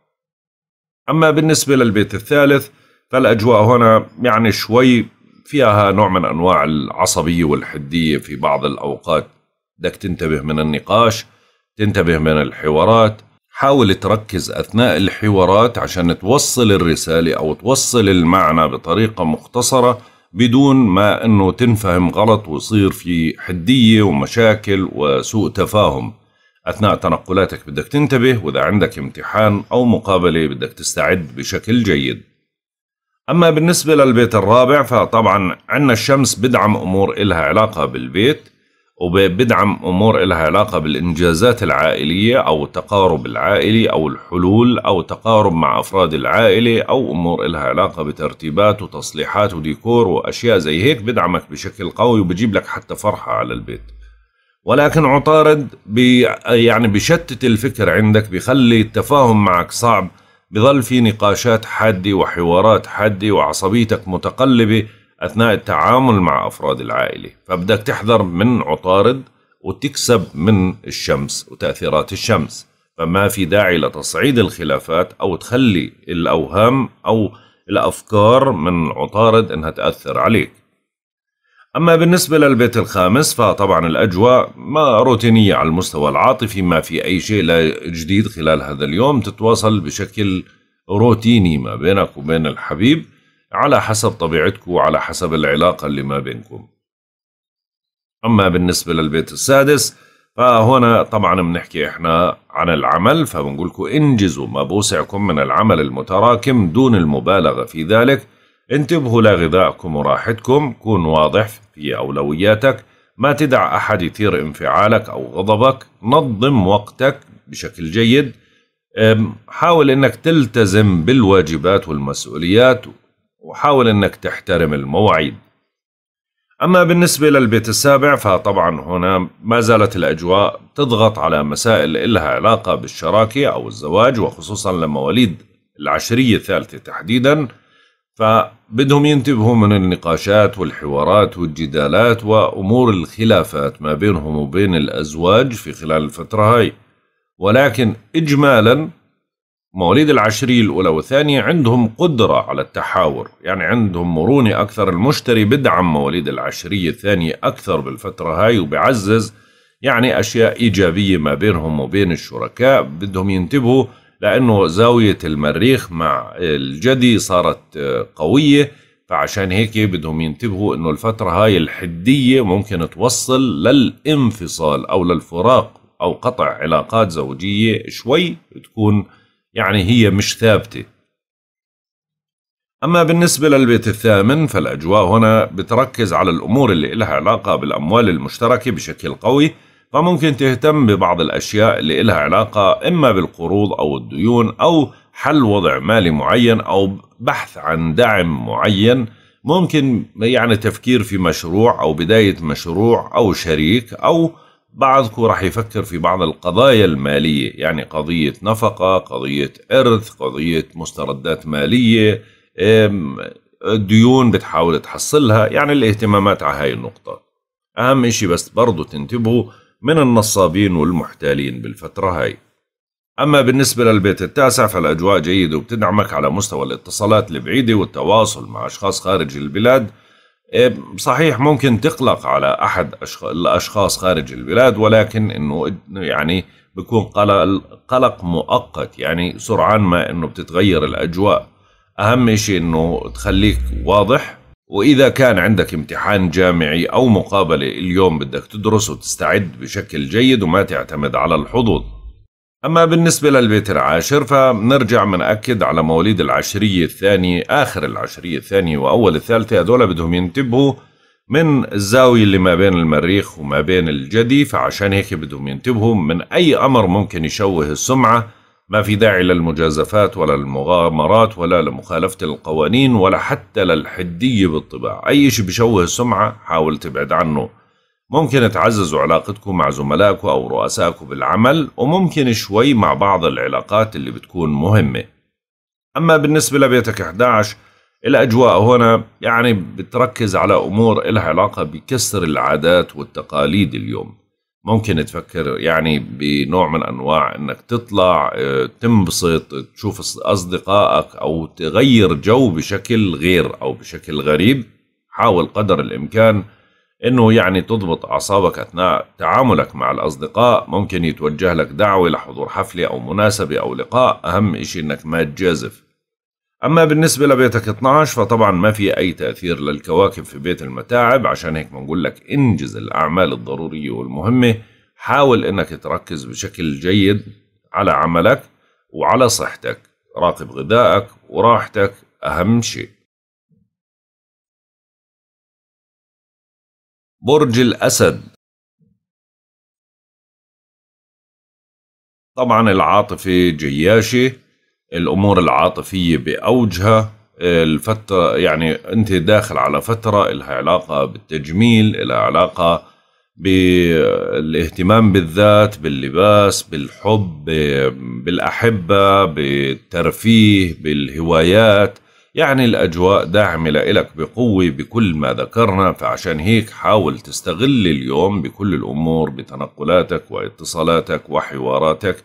اما بالنسبة للبيت الثالث فالاجواء هنا يعني شوي فيها نوع من انواع العصبيه والحديه في بعض الاوقات بدك تنتبه من النقاش تنتبه من الحوارات حاول تركز اثناء الحوارات عشان توصل الرساله او توصل المعنى بطريقه مختصره بدون ما انه تنفهم غلط ويصير في حديه ومشاكل وسوء تفاهم اثناء تنقلاتك بدك تنتبه واذا عندك امتحان او مقابله بدك تستعد بشكل جيد أما بالنسبة للبيت الرابع فطبعا عندنا الشمس بدعم أمور إلها علاقة بالبيت وبدعم أمور إلها علاقة بالإنجازات العائلية أو التقارب العائلي أو الحلول أو تقارب مع أفراد العائلة أو أمور إلها علاقة بترتيبات وتصليحات وديكور وأشياء زي هيك بدعمك بشكل قوي وبجيب لك حتى فرحة على البيت ولكن عطارد بي يعني بشتت الفكر عندك بخلي التفاهم معك صعب بظل في نقاشات حادة وحوارات حادة وعصبيتك متقلبة أثناء التعامل مع أفراد العائلة فبدك تحذر من عطارد وتكسب من الشمس وتأثيرات الشمس فما في داعي لتصعيد الخلافات أو تخلي الأوهام أو الأفكار من عطارد أنها تأثر عليك أما بالنسبة للبيت الخامس فطبعا الأجواء ما روتينية على المستوى العاطفي ما في أي شيء لا جديد خلال هذا اليوم تتواصل بشكل روتيني ما بينك وبين الحبيب على حسب طبيعتكم وعلى حسب العلاقة اللي ما بينكم أما بالنسبة للبيت السادس فهنا طبعا بنحكي احنا عن العمل فبنقول لكم انجزوا ما بوسعكم من العمل المتراكم دون المبالغة في ذلك انتبهوا لغذائكم وراحتكم كن واضح في أولوياتك ما تدع أحد يثير انفعالك أو غضبك نظم وقتك بشكل جيد حاول أنك تلتزم بالواجبات والمسؤوليات وحاول أنك تحترم المواعيد أما بالنسبة للبيت السابع فطبعا هنا ما زالت الأجواء تضغط على مسائل إلها علاقة بالشراكة أو الزواج وخصوصا لمواليد العشرية الثالثة تحديداً فبدهم ينتبهوا من النقاشات والحوارات والجدالات وأمور الخلافات ما بينهم وبين الأزواج في خلال الفترة هاي ولكن إجمالا مواليد العشرية الأولى والثانية عندهم قدرة على التحاور يعني عندهم مرونة أكثر المشتري بدعم مواليد العشرية الثانية أكثر بالفترة هاي وبعزز يعني أشياء إيجابية ما بينهم وبين الشركاء بدهم ينتبهوا لأنه زاوية المريخ مع الجدي صارت قوية فعشان هيك بدهم ينتبهوا أنه الفترة هاي الحدية ممكن توصل للانفصال أو للفراق أو قطع علاقات زوجية شوي تكون يعني هي مش ثابته أما بالنسبة للبيت الثامن فالأجواء هنا بتركز على الأمور اللي إلها علاقة بالأموال المشتركة بشكل قوي فممكن تهتم ببعض الأشياء اللي إلها علاقة إما بالقروض أو الديون أو حل وضع مالي معين أو بحث عن دعم معين ممكن يعني تفكير في مشروع أو بداية مشروع أو شريك أو بعضكم راح يفكر في بعض القضايا المالية يعني قضية نفقة قضية إرث قضية مستردات مالية ديون بتحاول تحصلها يعني الاهتمامات على هاي النقطة أهم إشي بس برضو تنتبهوا من النصابين والمحتالين بالفترة هاي أما بالنسبة للبيت التاسع فالأجواء جيدة وبتدعمك على مستوى الاتصالات البعيدة والتواصل مع أشخاص خارج البلاد إيه، صحيح ممكن تقلق على أحد الأشخاص خارج البلاد ولكن أنه يعني بكون قلق مؤقت يعني سرعان ما أنه بتتغير الأجواء أهم شيء أنه تخليك واضح وإذا كان عندك امتحان جامعي أو مقابلة اليوم بدك تدرس وتستعد بشكل جيد وما تعتمد على الحظوظ أما بالنسبة للبيت العاشر فبنرجع منأكد على مواليد العشرية الثانية آخر العشرية الثانية وأول الثالثة هذول بدهم ينتبهوا من الزاوية اللي ما بين المريخ وما بين الجدي فعشان هيك بدهم ينتبهوا من أي أمر ممكن يشوه السمعة ما في داعي للمجازفات ولا المغامرات ولا لمخالفة القوانين ولا حتى للحدية بالطباع أي شيء بشوه السمعة حاول تبعد عنه ممكن تعززوا علاقتكم مع زملائك أو رؤسائك بالعمل وممكن شوي مع بعض العلاقات اللي بتكون مهمة أما بالنسبة لبيتك 11 الأجواء هنا يعني بتركز على أمور إلها علاقة بكسر العادات والتقاليد اليوم ممكن تفكر يعني بنوع من انواع انك تطلع آه، تنبسط تشوف اصدقائك او تغير جو بشكل غير او بشكل غريب حاول قدر الامكان انه يعني تضبط اعصابك اثناء تعاملك مع الاصدقاء ممكن يتوجه لك دعوه لحضور حفله او مناسبه او لقاء اهم شيء انك ما تجازف أما بالنسبة لبيتك 12 فطبعا ما في أي تأثير للكواكب في بيت المتاعب عشان هيك بنقول لك انجز الأعمال الضرورية والمهمة حاول أنك تركز بشكل جيد على عملك وعلى صحتك راقب غذائك وراحتك أهم شيء برج الأسد طبعا العاطفة جياشة الامور العاطفيه باوجها الفتره يعني انت داخل على فتره لها علاقه بالتجميل لها علاقه بالاهتمام بالذات باللباس بالحب بالاحبه بالترفيه بالهوايات يعني الأجواء داعمة لإلك بقوة بكل ما ذكرنا فعشان هيك حاول تستغل اليوم بكل الأمور بتنقلاتك واتصالاتك وحواراتك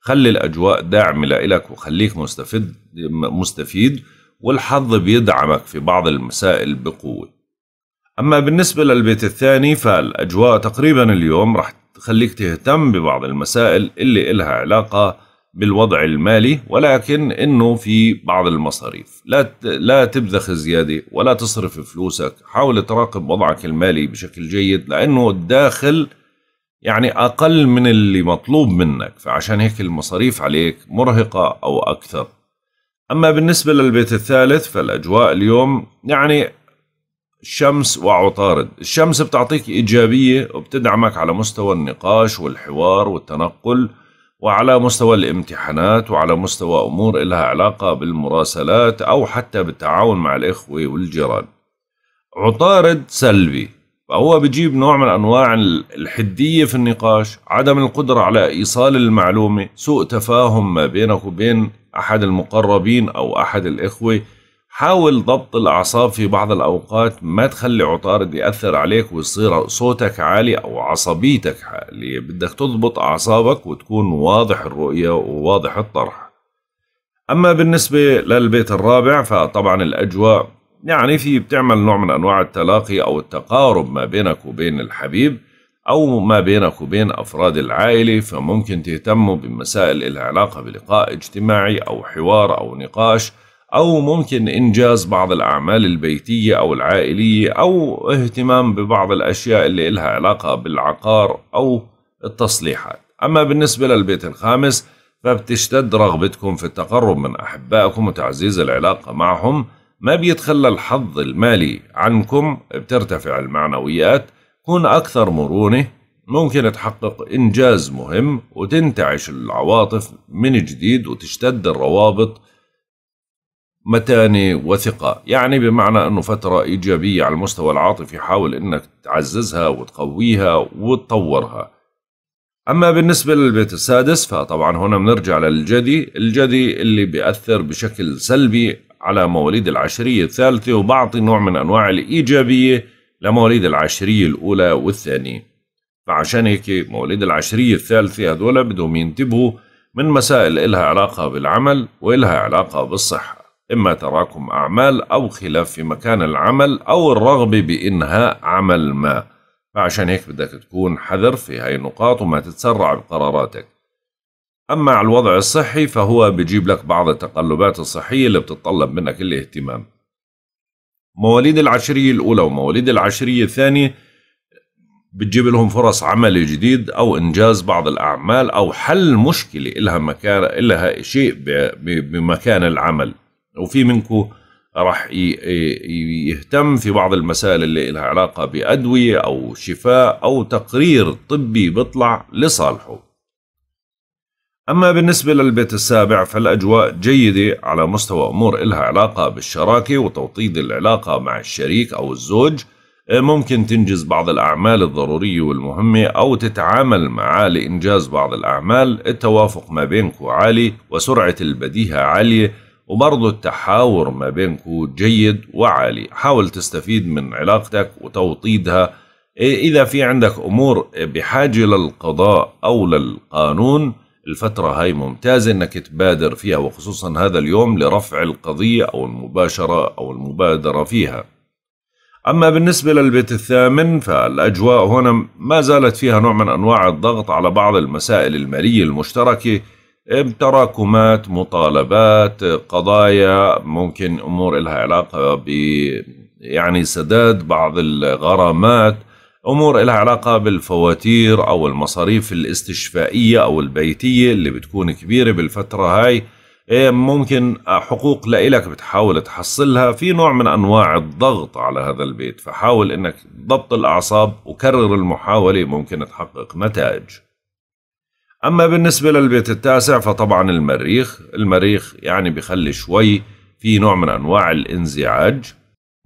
خلي الاجواء داعمه لإلك وخليك مستفيد مستفيد والحظ بيدعمك في بعض المسائل بقوه اما بالنسبه للبيت الثاني فالاجواء تقريبا اليوم رح تخليك تهتم ببعض المسائل اللي إلها علاقه بالوضع المالي ولكن انه في بعض المصاريف لا لا تبذخ زياده ولا تصرف فلوسك حاول تراقب وضعك المالي بشكل جيد لانه الداخل يعني أقل من اللي مطلوب منك فعشان هيك المصاريف عليك مرهقة أو أكثر أما بالنسبة للبيت الثالث فالأجواء اليوم يعني شمس وعطارد الشمس بتعطيك إيجابية وبتدعمك على مستوى النقاش والحوار والتنقل وعلى مستوى الامتحانات وعلى مستوى أمور إلها علاقة بالمراسلات أو حتى بالتعاون مع الإخوة والجيران عطارد سلبي فهو بجيب نوع من انواع الحديه في النقاش، عدم القدره على ايصال المعلومه، سوء تفاهم ما بينك وبين احد المقربين او احد الاخوه، حاول ضبط الاعصاب في بعض الاوقات، ما تخلي عطارد ياثر عليك ويصير صوتك عالي او عصبيتك عاليه، بدك تضبط اعصابك وتكون واضح الرؤيه وواضح الطرح. اما بالنسبه للبيت الرابع فطبعا الاجواء يعني في بتعمل نوع من أنواع التلاقي أو التقارب ما بينك وبين الحبيب أو ما بينك وبين أفراد العائلة فممكن تهتموا بمسائل علاقه بلقاء اجتماعي أو حوار أو نقاش أو ممكن إنجاز بعض الأعمال البيتية أو العائلية أو اهتمام ببعض الأشياء اللي إلها علاقة بالعقار أو التصليحات أما بالنسبة للبيت الخامس فبتشتد رغبتكم في التقرب من أحبائكم وتعزيز العلاقة معهم ما بيتخلى الحظ المالي عنكم بترتفع المعنويات كون أكثر مرونة ممكن تحقق إنجاز مهم وتنتعش العواطف من جديد وتشتد الروابط متانة وثقة يعني بمعنى أنه فترة إيجابية على المستوى العاطفي حاول أنك تعززها وتقويها وتطورها أما بالنسبة للبيت السادس فطبعا هنا بنرجع للجدي الجدي اللي بيأثر بشكل سلبي على مواليد العشرية الثالثة وبعطي نوع من أنواع الإيجابية لمواليد العشرية الأولى والثانية فعشان هيك مواليد العشرية الثالثة هذولا بدهم ينتبهوا من مسائل إلها علاقة بالعمل وإلها علاقة بالصحة إما تراكم أعمال أو خلاف في مكان العمل أو الرغبة بإنهاء عمل ما فعشان هيك بدك تكون حذر في هاي النقاط وما تتسرع بقراراتك أما على الوضع الصحي فهو بيجيب لك بعض التقلبات الصحية اللي بتطلب منك الاهتمام مواليد العشرية الأولى ومواليد العشرية الثانية بتجيب لهم فرص عمل جديد أو إنجاز بعض الأعمال أو حل مشكلة إلها مكان إلها شيء بمكان العمل وفي منكم راح يهتم في بعض المسائل اللي لها علاقة بأدوية أو شفاء أو تقرير طبي بطلع لصالحه أما بالنسبة للبيت السابع فالأجواء جيدة على مستوى أمور إلها علاقة بالشراكة وتوطيد العلاقة مع الشريك أو الزوج ممكن تنجز بعض الأعمال الضرورية والمهمة أو تتعامل معاه لإنجاز بعض الأعمال التوافق ما بينكو عالي وسرعة البديهة عالية وبرضه التحاور ما بينكو جيد وعالي حاول تستفيد من علاقتك وتوطيدها إذا في عندك أمور بحاجة للقضاء أو للقانون الفترة هاي ممتازة انك تبادر فيها وخصوصا هذا اليوم لرفع القضية او المباشرة او المبادرة فيها اما بالنسبة للبيت الثامن فالاجواء هنا ما زالت فيها نوع من انواع الضغط على بعض المسائل المالية المشتركة تراكمات مطالبات قضايا ممكن امور لها علاقة ب يعني سداد بعض الغرامات امور لها علاقه بالفواتير او المصاريف الاستشفائيه او البيتيه اللي بتكون كبيره بالفتره هاي إيه، ممكن حقوق لإلك بتحاول تحصلها في نوع من أنواع الضغط على هذا البيت فحاول أنك ضبط الأعصاب وكرر المحاولة ممكن تحقق نتائج أما بالنسبة للبيت التاسع فطبعا المريخ المريخ يعني بخلي شوي في نوع من أنواع الانزعاج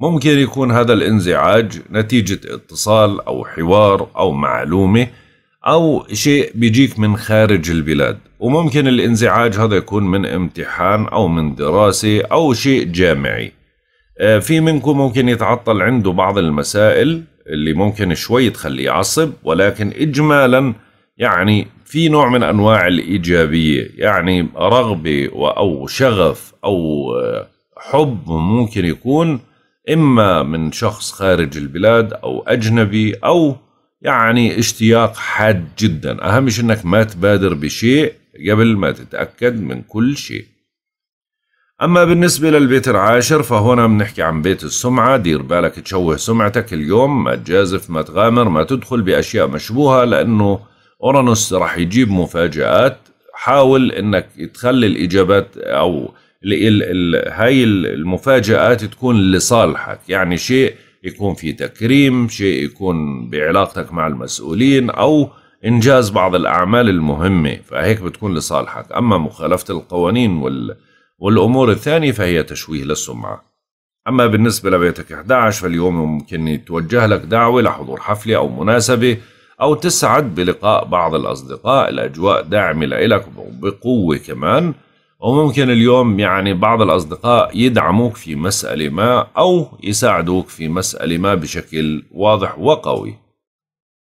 ممكن يكون هذا الانزعاج نتيجة اتصال أو حوار أو معلومة أو شيء بيجيك من خارج البلاد وممكن الانزعاج هذا يكون من امتحان أو من دراسة أو شيء جامعي آه، في منكم ممكن يتعطل عنده بعض المسائل اللي ممكن شوي تخليه يعصب ولكن إجمالا يعني في نوع من أنواع الإيجابية يعني رغبة أو شغف أو آه، حب ممكن يكون إما من شخص خارج البلاد أو أجنبي أو يعني اشتياق حاد جدا أهم شيء أنك ما تبادر بشيء قبل ما تتأكد من كل شيء أما بالنسبة للبيت العاشر فهنا بنحكي عن بيت السمعة دير بالك تشوه سمعتك اليوم ما تجازف ما تغامر ما تدخل بأشياء مشبوهة لأنه أورانوس راح يجيب مفاجآت حاول أنك تخلي الإجابات أو هاي المفاجآت تكون لصالحك يعني شيء يكون في تكريم شيء يكون بعلاقتك مع المسؤولين أو إنجاز بعض الأعمال المهمة فهيك بتكون لصالحك أما مخالفة القوانين وال والأمور الثانية فهي تشويه للسمعة أما بالنسبة لبيتك 11 فاليوم ممكن يتوجه لك دعوة لحضور حفلة أو مناسبة أو تسعد بلقاء بعض الأصدقاء الأجواء داعمة لإلك بقوة كمان وممكن اليوم يعني بعض الأصدقاء يدعموك في مسألة ما أو يساعدوك في مسألة ما بشكل واضح وقوي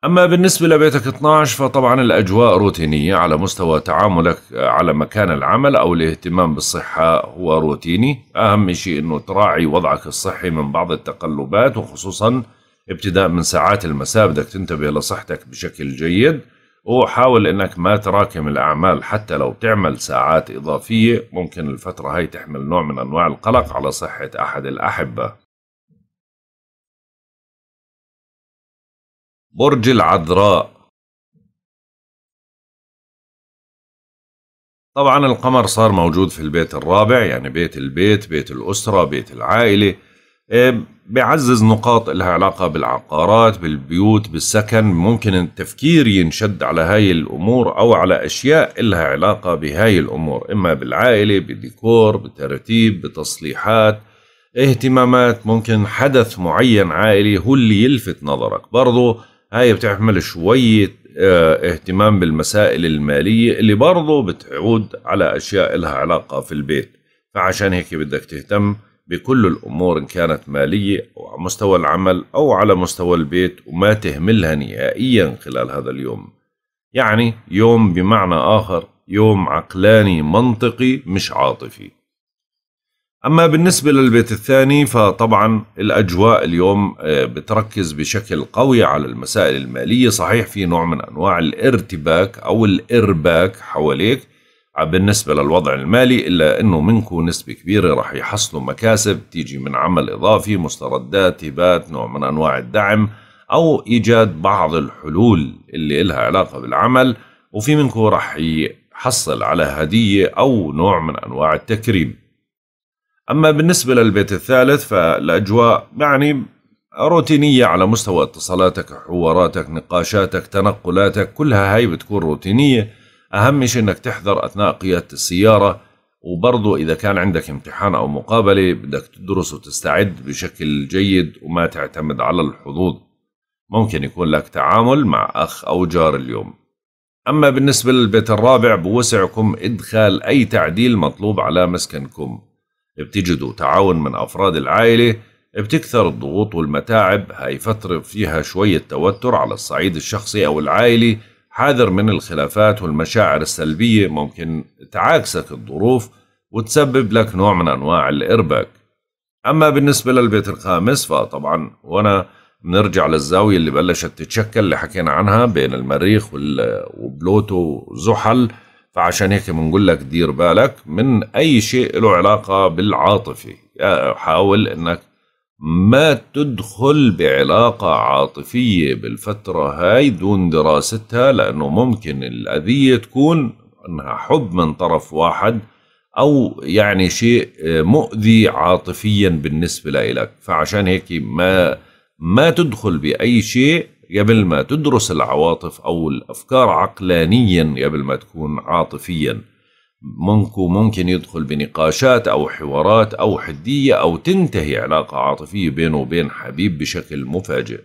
أما بالنسبة لبيتك 12 فطبعا الأجواء روتينية على مستوى تعاملك على مكان العمل أو الاهتمام بالصحة هو روتيني أهم شيء أنه تراعي وضعك الصحي من بعض التقلبات وخصوصا ابتداء من ساعات المساء بدك تنتبه لصحتك بشكل جيد وحاول انك ما تراكم الاعمال حتى لو تعمل ساعات اضافيه ممكن الفتره هاي تحمل نوع من انواع القلق على صحه احد الاحبه برج العذراء طبعا القمر صار موجود في البيت الرابع يعني بيت البيت بيت الأسرة بيت العائلة إيه، بعزز نقاط لها علاقة بالعقارات بالبيوت بالسكن ممكن التفكير ينشد على هاي الأمور أو على أشياء لها علاقة بهاي الأمور إما بالعائلة بالديكور بالترتيب بتصليحات اهتمامات ممكن حدث معين عائلي هو اللي يلفت نظرك برضو هاي بتحمل شوية آه، اهتمام بالمسائل المالية اللي برضو بتعود على أشياء لها علاقة في البيت فعشان هيك بدك تهتم بكل الأمور إن كانت مالية أو على مستوى العمل أو على مستوى البيت وما تهملها نهائيا خلال هذا اليوم يعني يوم بمعنى آخر يوم عقلاني منطقي مش عاطفي أما بالنسبة للبيت الثاني فطبعا الأجواء اليوم آه، بتركز بشكل قوي على المسائل المالية صحيح في نوع من أنواع الارتباك أو الإرباك حواليك بالنسبة للوضع المالي إلا أنه منكم نسبة كبيرة رح يحصلوا مكاسب تيجي من عمل إضافي مستردات هبات نوع من أنواع الدعم أو إيجاد بعض الحلول اللي إلها علاقة بالعمل وفي منكم رح يحصل على هدية أو نوع من أنواع التكريم أما بالنسبة للبيت الثالث فالأجواء يعني روتينية على مستوى اتصالاتك حواراتك نقاشاتك تنقلاتك كلها هاي بتكون روتينية أهم شيء أنك تحذر أثناء قيادة السيارة وبرضه إذا كان عندك امتحان أو مقابلة بدك تدرس وتستعد بشكل جيد وما تعتمد على الحظوظ ممكن يكون لك تعامل مع أخ أو جار اليوم أما بالنسبة للبيت الرابع بوسعكم إدخال أي تعديل مطلوب على مسكنكم بتجدوا تعاون من أفراد العائلة بتكثر الضغوط والمتاعب هاي فترة فيها شوية توتر على الصعيد الشخصي أو العائلي حاذر من الخلافات والمشاعر السلبية ممكن تعاكسك الظروف وتسبب لك نوع من أنواع الإرباك أما بالنسبة للبيت الخامس فطبعا وأنا بنرجع للزاوية اللي بلشت تتشكل اللي حكينا عنها بين المريخ وبلوتو وزحل فعشان هيك بنقول لك دير بالك من أي شيء له علاقة بالعاطفة حاول أنك ما تدخل بعلاقة عاطفية بالفترة هاي دون دراستها لأنه ممكن الأذية تكون أنها حب من طرف واحد أو يعني شيء آه، مؤذي عاطفيا بالنسبة لك فعشان هيك ما ما تدخل بأي شيء قبل ما تدرس العواطف أو الأفكار عقلانيا قبل ما تكون عاطفيا ممكن, ممكن يدخل بنقاشات أو حوارات أو حدية أو تنتهي علاقة عاطفية بينه وبين حبيب بشكل مفاجئ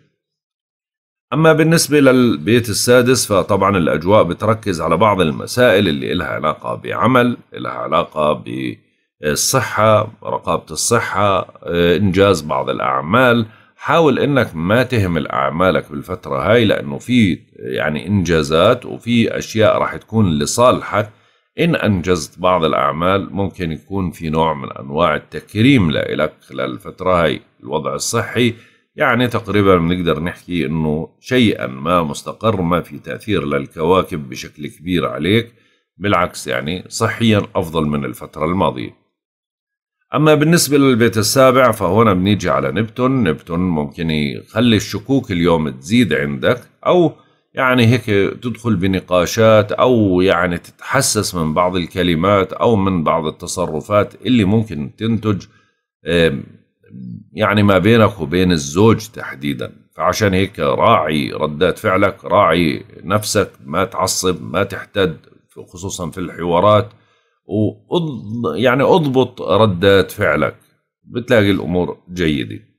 أما بالنسبة للبيت السادس فطبعا الأجواء بتركز على بعض المسائل اللي إلها علاقة بعمل إلها علاقة بالصحة رقابة الصحة آه، إنجاز بعض الأعمال حاول انك ما تهمل اعمالك بالفتره هاي لانه في يعني انجازات وفي اشياء راح تكون لصالحك إن أنجزت بعض الأعمال ممكن يكون في نوع من أنواع التكريم لإلك خلال الفترة هاي الوضع الصحي يعني تقريبا بنقدر نحكي إنه شيئا ما مستقر ما في تأثير للكواكب بشكل كبير عليك بالعكس يعني صحيا أفضل من الفترة الماضية أما بالنسبة للبيت السابع فهنا بنيجي على نبتون نبتون ممكن يخلي الشكوك اليوم تزيد عندك أو يعني هيك تدخل بنقاشات او يعني تتحسس من بعض الكلمات او من بعض التصرفات اللي ممكن تنتج يعني ما بينك وبين الزوج تحديدا فعشان هيك راعي ردات فعلك راعي نفسك ما تعصب ما تحتد خصوصا في الحوارات و يعني اضبط ردات فعلك بتلاقي الامور جيده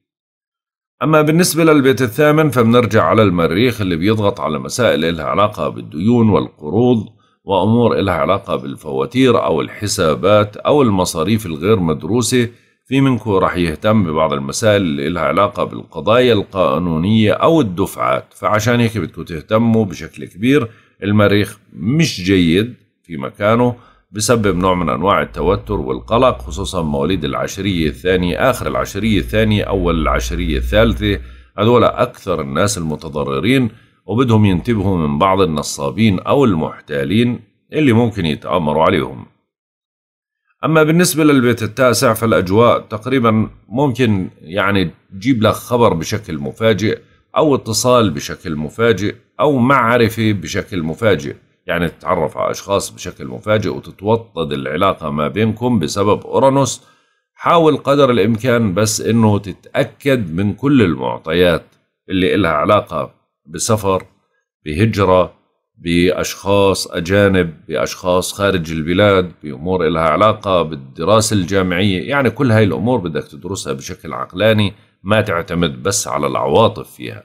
أما بالنسبة للبيت الثامن فبنرجع على المريخ اللي بيضغط على مسائل إلها علاقة بالديون والقروض وأمور إلها علاقة بالفواتير أو الحسابات أو المصاريف الغير مدروسة في منكو رح يهتم ببعض المسائل اللي إلها علاقة بالقضايا القانونية أو الدفعات فعشان هيك بدكم تهتموا بشكل كبير المريخ مش جيد في مكانه بسبب نوع من أنواع التوتر والقلق خصوصا مواليد العشرية الثانية آخر العشرية الثانية أول العشرية الثالثة هذول أكثر الناس المتضررين وبدهم ينتبهوا من بعض النصابين أو المحتالين اللي ممكن يتآمروا عليهم أما بالنسبة للبيت التاسع فالأجواء تقريبا ممكن يعني تجيب لك خبر بشكل مفاجئ أو اتصال بشكل مفاجئ أو معرفة بشكل مفاجئ يعني تتعرف على أشخاص بشكل مفاجئ وتتوطد العلاقة ما بينكم بسبب أورانوس حاول قدر الإمكان بس إنه تتأكد من كل المعطيات اللي إلها علاقة بسفر بهجرة بأشخاص أجانب بأشخاص خارج البلاد بأمور إلها علاقة بالدراسة الجامعية يعني كل هاي الأمور بدك تدرسها بشكل عقلاني ما تعتمد بس على العواطف فيها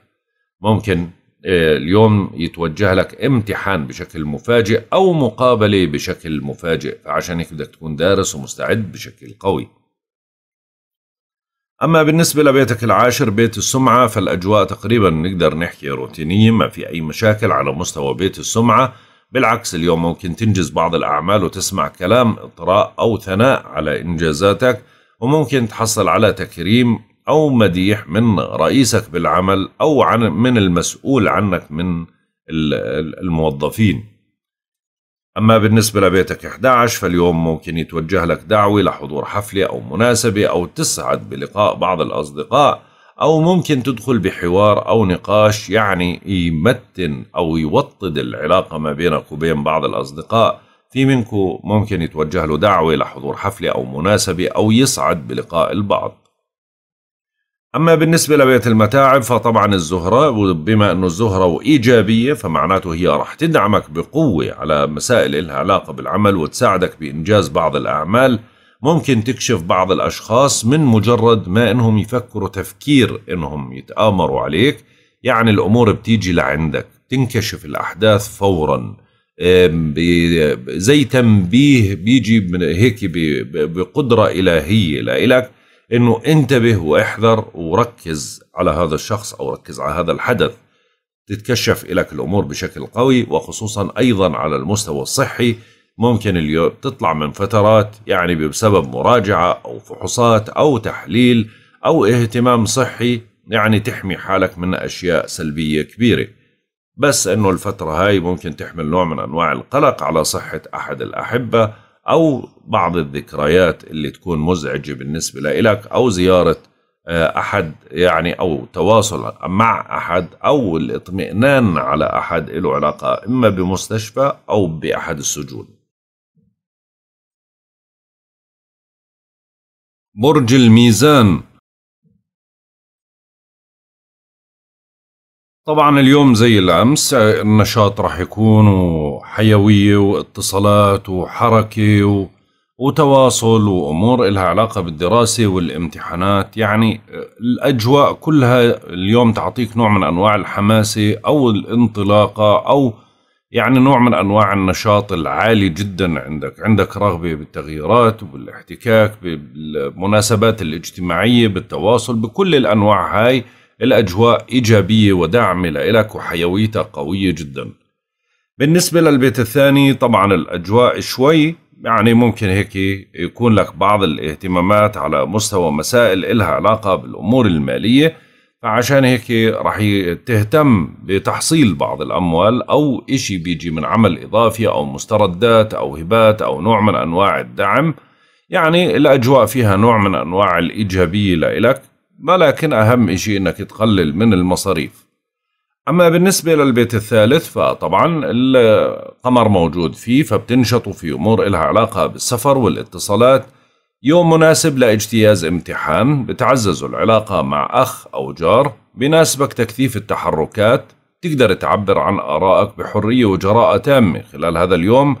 ممكن آه، اليوم يتوجه لك امتحان بشكل مفاجئ او مقابله بشكل مفاجئ فعشان هيك بدك تكون دارس ومستعد بشكل قوي اما بالنسبه لبيتك العاشر بيت السمعه فالاجواء تقريبا نقدر نحكي روتينيه ما في اي مشاكل على مستوى بيت السمعه بالعكس اليوم ممكن تنجز بعض الاعمال وتسمع كلام اطراء او ثناء على انجازاتك وممكن تحصل على تكريم أو مديح من رئيسك بالعمل أو عن من المسؤول عنك من الموظفين أما بالنسبة لبيتك 11 فاليوم ممكن يتوجه لك دعوة لحضور حفلة أو مناسبة أو تسعد بلقاء بعض الأصدقاء أو ممكن تدخل بحوار أو نقاش يعني يمتن أو يوطد العلاقة ما بينك وبين بعض الأصدقاء في منكم ممكن يتوجه له دعوة لحضور حفلة أو مناسبة أو يسعد بلقاء البعض أما بالنسبة لبيت المتاعب فطبعا الزهرة بما أنه الزهرة إيجابية فمعناته هي راح تدعمك بقوة على مسائل لها علاقة بالعمل وتساعدك بإنجاز بعض الأعمال ممكن تكشف بعض الأشخاص من مجرد ما أنهم يفكروا تفكير أنهم يتآمروا عليك يعني الأمور بتيجي لعندك تنكشف الأحداث فورا زي تنبيه بيجي هيك بقدرة إلهية لإلك انه انتبه واحذر وركز على هذا الشخص او ركز على هذا الحدث تتكشف لك الامور بشكل قوي وخصوصا ايضا على المستوى الصحي ممكن اليوم تطلع من فترات يعني بسبب مراجعه او فحوصات او تحليل او اهتمام صحي يعني تحمي حالك من اشياء سلبيه كبيره بس انه الفتره هاي ممكن تحمل نوع من انواع القلق على صحه احد الاحبه او بعض الذكريات اللي تكون مزعجه بالنسبه لك او زياره آه، احد يعني او تواصل مع احد او الاطمئنان على احد له علاقه اما بمستشفى او باحد السجون. برج الميزان طبعا اليوم زي الامس آه، النشاط راح يكون وحيويه واتصالات وحركه و... وتواصل وامور إلها علاقه بالدراسه والامتحانات يعني آه، الاجواء كلها اليوم تعطيك نوع من انواع الحماسه او الانطلاقه او يعني نوع من انواع النشاط العالي جدا عندك، عندك رغبه بالتغييرات وبالاحتكاك بالمناسبات الاجتماعيه بالتواصل بكل الانواع هاي الأجواء إيجابية ودعم لإلك وحيويتها قوية جدا بالنسبة للبيت الثاني طبعا الأجواء شوي يعني ممكن هيك يكون لك بعض الاهتمامات على مستوى مسائل إلها علاقة بالأمور المالية فعشان هيك رح تهتم بتحصيل بعض الأموال أو إشي بيجي من عمل إضافي أو مستردات أو هبات أو نوع من أنواع الدعم يعني الأجواء فيها نوع من أنواع الإيجابية لإلك ولكن أهم شيء أنك تقلل من المصاريف أما بالنسبة للبيت الثالث فطبعا القمر موجود فيه فبتنشطوا في أمور إلها علاقة بالسفر والاتصالات يوم مناسب لاجتياز امتحان بتعزز العلاقة مع أخ أو جار بناسبك تكثيف التحركات تقدر تعبر عن آرائك بحرية وجراءة تامة خلال هذا اليوم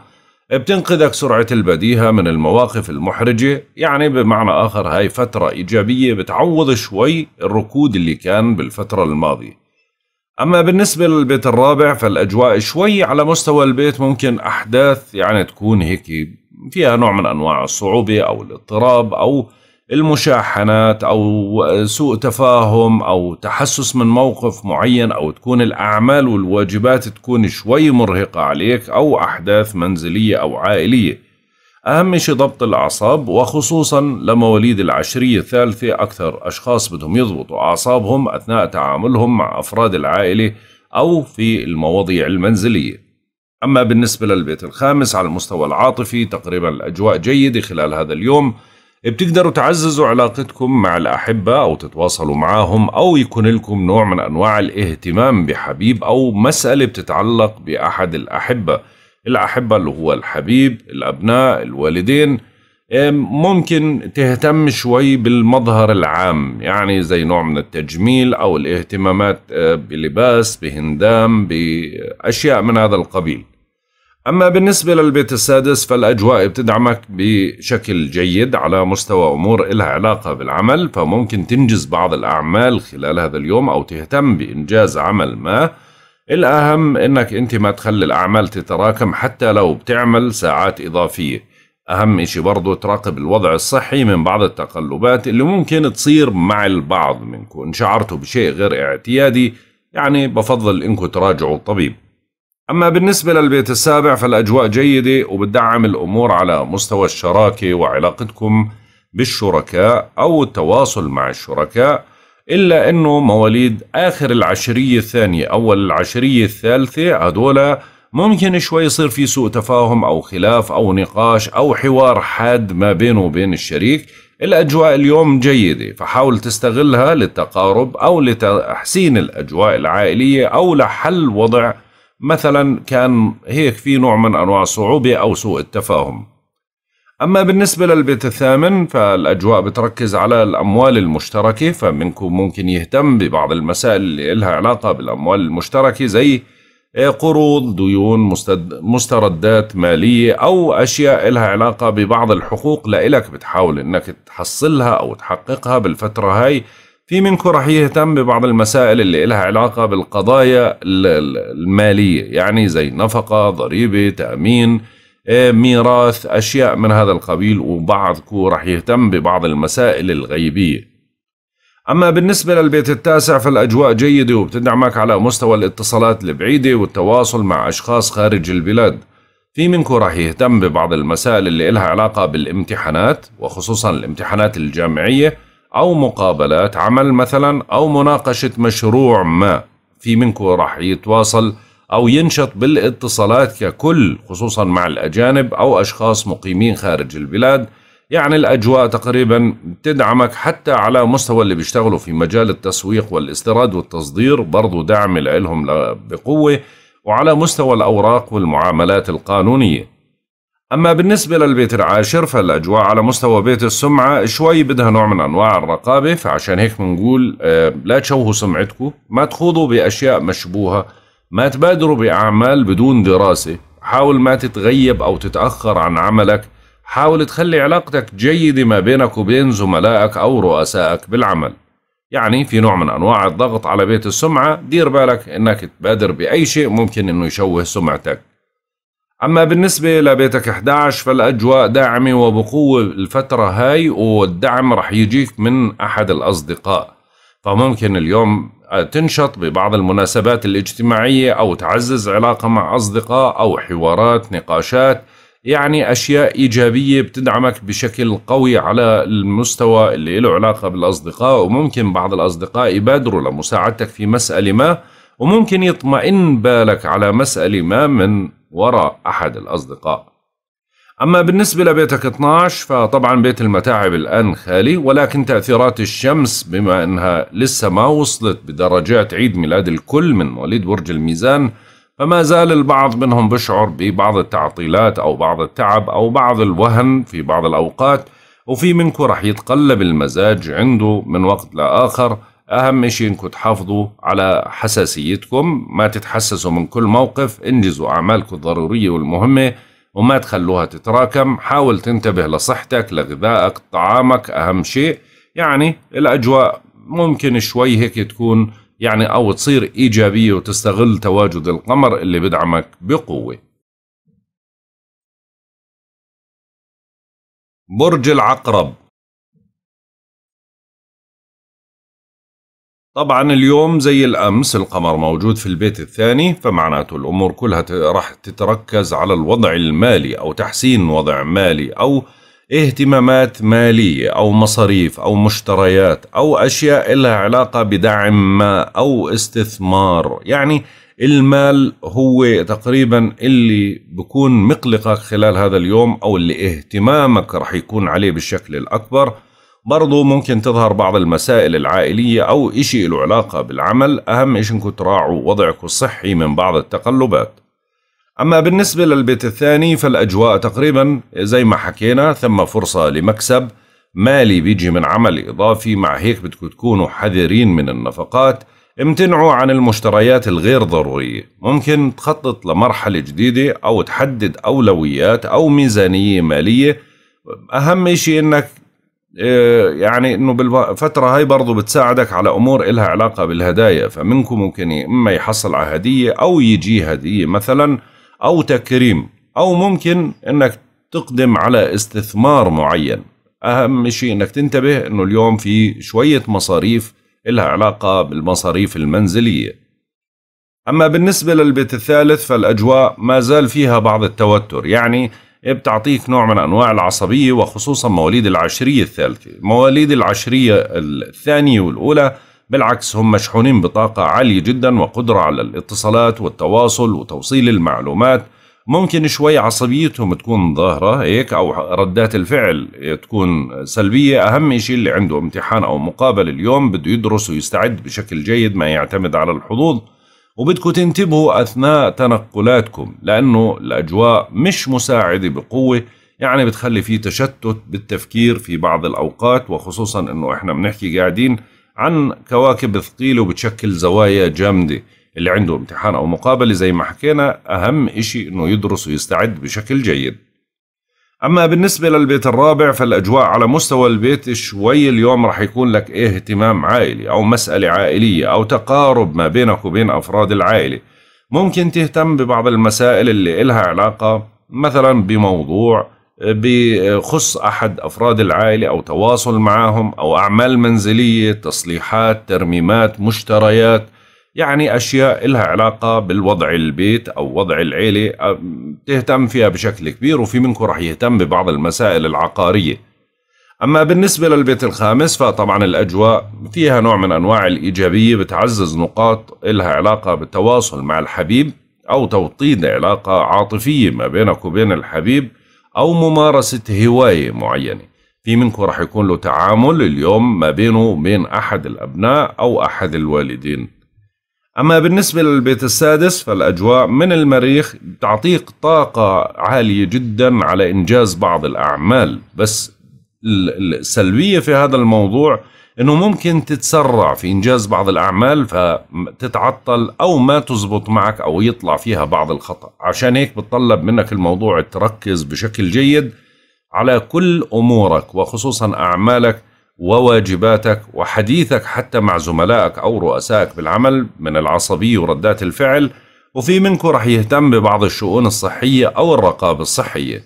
بتنقذك سرعة البديهة من المواقف المحرجة يعني بمعنى آخر هاي فترة إيجابية بتعوض شوي الركود اللي كان بالفترة الماضية أما بالنسبة للبيت الرابع فالأجواء شوي على مستوى البيت ممكن أحداث يعني تكون هيك فيها نوع من أنواع الصعوبة أو الاضطراب أو المشاحنات او سوء تفاهم او تحسس من موقف معين او تكون الاعمال والواجبات تكون شوي مرهقه عليك او احداث منزليه او عائليه. اهم شيء ضبط الاعصاب وخصوصا لمواليد العشريه الثالثه اكثر اشخاص بدهم يضبطوا اعصابهم اثناء تعاملهم مع افراد العائله او في المواضيع المنزليه. أما بالنسبة للبيت الخامس على المستوى العاطفي تقريبا الأجواء جيدة خلال هذا اليوم بتقدروا تعززوا علاقتكم مع الأحبة أو تتواصلوا معاهم أو يكون لكم نوع من أنواع الاهتمام بحبيب أو مسألة بتتعلق بأحد الأحبة الأحبة اللي هو الحبيب الأبناء الوالدين ممكن تهتم شوي بالمظهر العام يعني زي نوع من التجميل أو الاهتمامات آه، بلباس بهندام بأشياء من هذا القبيل أما بالنسبة للبيت السادس فالأجواء بتدعمك بشكل جيد على مستوى أمور إلها علاقة بالعمل فممكن تنجز بعض الأعمال خلال هذا اليوم أو تهتم بإنجاز عمل ما الأهم إنك أنت ما تخلي الأعمال تتراكم حتى لو بتعمل ساعات إضافية أهم إشي برضو تراقب الوضع الصحي من بعض التقلبات اللي ممكن تصير مع البعض منكم إن شعرتوا بشيء غير اعتيادي يعني بفضل إنكم تراجعوا الطبيب أما بالنسبة للبيت السابع فالأجواء جيدة وبتدعم الأمور على مستوى الشراكة وعلاقتكم بالشركاء أو التواصل مع الشركاء إلا أنه مواليد آخر العشرية الثانية أول العشرية الثالثة هدول ممكن شوي يصير في سوء تفاهم أو خلاف أو نقاش أو حوار حاد ما بينه وبين الشريك الأجواء اليوم جيدة فحاول تستغلها للتقارب أو لتحسين الأجواء العائلية أو لحل وضع مثلا كان هيك في نوع من أنواع الصعوبة أو سوء التفاهم أما بالنسبة للبيت الثامن فالأجواء بتركز على الأموال المشتركة فمنكم ممكن يهتم ببعض المسائل اللي لها علاقة بالأموال المشتركة زي قروض ديون مستردات مالية أو أشياء لها علاقة ببعض الحقوق لإلك بتحاول إنك تحصلها أو تحققها بالفترة هاي في منكم رح يهتم ببعض المسائل اللي لها علاقة بالقضايا المالية يعني زي نفقة ضريبة تأمين آه، ميراث أشياء من هذا القبيل وبعضكم رح يهتم ببعض المسائل الغيبية أما بالنسبة للبيت التاسع فالأجواء جيدة وبتدعمك على مستوى الاتصالات البعيدة والتواصل مع أشخاص خارج البلاد في منكم راح يهتم ببعض المسائل اللي إلها علاقة بالامتحانات وخصوصا الامتحانات الجامعية أو مقابلات عمل مثلا أو مناقشة مشروع ما في منكم راح يتواصل أو ينشط بالاتصالات ككل خصوصا مع الأجانب أو أشخاص مقيمين خارج البلاد يعني الأجواء تقريبا تدعمك حتى على مستوى اللي بيشتغلوا في مجال التسويق والاستيراد والتصدير برضو دعم لهم بقوة وعلى مستوى الأوراق والمعاملات القانونية أما بالنسبة للبيت العاشر فالأجواء على مستوى بيت السمعة شوي بدها نوع من أنواع الرقابة فعشان هيك بنقول آه، لا تشوهوا سمعتكم ما تخوضوا بأشياء مشبوهة ما تبادروا بأعمال بدون دراسة حاول ما تتغيب أو تتأخر عن عملك حاول تخلي علاقتك جيدة ما بينك وبين زملائك أو رؤسائك بالعمل يعني في نوع من أنواع الضغط على بيت السمعة دير بالك أنك تبادر بأي شيء ممكن أنه يشوه سمعتك أما بالنسبة لبيتك 11 فالأجواء داعمة وبقوة الفترة هاي والدعم رح يجيك من أحد الأصدقاء فممكن اليوم تنشط ببعض المناسبات الاجتماعية أو تعزز علاقة مع أصدقاء أو حوارات نقاشات يعني أشياء إيجابية بتدعمك بشكل قوي على المستوى اللي له علاقة بالأصدقاء وممكن بعض الأصدقاء يبادروا لمساعدتك في مسألة ما وممكن يطمئن بالك على مسألة ما من وراء أحد الأصدقاء أما بالنسبة لبيتك 12 فطبعا بيت المتاعب الآن خالي ولكن تأثيرات الشمس بما أنها لسه ما وصلت بدرجات عيد ميلاد الكل من مواليد برج الميزان فما زال البعض منهم بشعر ببعض التعطيلات أو بعض التعب أو بعض الوهن في بعض الأوقات وفي منكم رح يتقلب المزاج عنده من وقت لآخر اهم شيء انكم تحافظوا على حساسيتكم ما تتحسسوا من كل موقف انجزوا اعمالكم الضروريه والمهمه وما تخلوها تتراكم حاول تنتبه لصحتك لغذائك طعامك اهم شيء يعني الاجواء ممكن شوي هيك تكون يعني او تصير ايجابيه وتستغل تواجد القمر اللي بدعمك بقوه برج العقرب طبعا اليوم زي الأمس القمر موجود في البيت الثاني فمعناته الأمور كلها راح تتركز على الوضع المالي أو تحسين وضع مالي أو اهتمامات مالية أو مصاريف أو مشتريات أو أشياء لها علاقة بدعم ما أو استثمار يعني المال هو تقريبا اللي بكون مقلقك خلال هذا اليوم أو اللي اهتمامك راح يكون عليه بالشكل الأكبر برضو ممكن تظهر بعض المسائل العائلية أو إشي له علاقة بالعمل أهم إشي إنكم تراعوا وضعكم الصحي من بعض التقلبات أما بالنسبة للبيت الثاني فالأجواء تقريبا زي ما حكينا ثم فرصة لمكسب مالي بيجي من عمل إضافي مع هيك بدكم تكونوا حذرين من النفقات امتنعوا عن المشتريات الغير ضرورية ممكن تخطط لمرحلة جديدة أو تحدد أولويات أو ميزانية مالية أهم شيء أنك إيه، يعني انه بالفتره هاي برضه بتساعدك على امور إلها علاقه بالهدايا فمنكم ممكن اما يحصل على هديه او يجي هديه مثلا او تكريم او ممكن انك تقدم على استثمار معين اهم شيء انك تنتبه انه اليوم في شويه مصاريف إلها علاقه بالمصاريف المنزليه اما بالنسبه للبيت الثالث فالاجواء ما زال فيها بعض التوتر يعني إيه، بتعطيك نوع من أنواع العصبية وخصوصا مواليد العشرية الثالثة مواليد العشرية الثانية والأولى بالعكس هم مشحونين بطاقة عالية جدا وقدرة على الاتصالات والتواصل وتوصيل المعلومات ممكن شوي عصبيتهم تكون ظاهرة هيك أو ردات الفعل تكون سلبية أهم شيء اللي عنده امتحان أو مقابلة اليوم بده يدرس ويستعد بشكل جيد ما يعتمد على الحظوظ وبدكم تنتبهوا أثناء تنقلاتكم لأنه الأجواء مش مساعدة بقوة يعني بتخلي في تشتت بالتفكير في بعض الأوقات وخصوصا أنه إحنا بنحكي قاعدين عن كواكب ثقيلة وبتشكل زوايا جامدة اللي عنده امتحان أو مقابلة زي ما حكينا أهم إشي أنه يدرس ويستعد بشكل جيد أما بالنسبة للبيت الرابع فالأجواء على مستوى البيت شوي اليوم رح يكون لك إيه، اهتمام عائلي أو مسألة عائلية أو تقارب ما بينك وبين أفراد العائلة ممكن تهتم ببعض المسائل اللي إلها علاقة مثلا بموضوع بخص أحد أفراد العائلة أو تواصل معهم أو أعمال منزلية تصليحات ترميمات مشتريات يعني أشياء لها علاقة بالوضع البيت أو وضع العيلة تهتم فيها بشكل كبير وفي منكم رح يهتم ببعض المسائل العقارية أما بالنسبة للبيت الخامس فطبعا الأجواء فيها نوع من أنواع الإيجابية بتعزز نقاط لها علاقة بالتواصل مع الحبيب أو توطيد علاقة عاطفية ما بينك وبين الحبيب أو ممارسة هواية معينة في منكم رح يكون له تعامل اليوم ما بينه وبين أحد الأبناء أو أحد الوالدين أما بالنسبة للبيت السادس فالأجواء من المريخ تعطيك طاقة عالية جدا على إنجاز بعض الأعمال بس السلبية في هذا الموضوع أنه ممكن تتسرع في إنجاز بعض الأعمال فتتعطل أو ما تزبط معك أو يطلع فيها بعض الخطأ عشان هيك بتطلب منك الموضوع تركز بشكل جيد على كل أمورك وخصوصا أعمالك وواجباتك وحديثك حتى مع زملائك أو رؤسائك بالعمل من العصبية وردات الفعل وفي منكم رح يهتم ببعض الشؤون الصحية أو الرقابة الصحية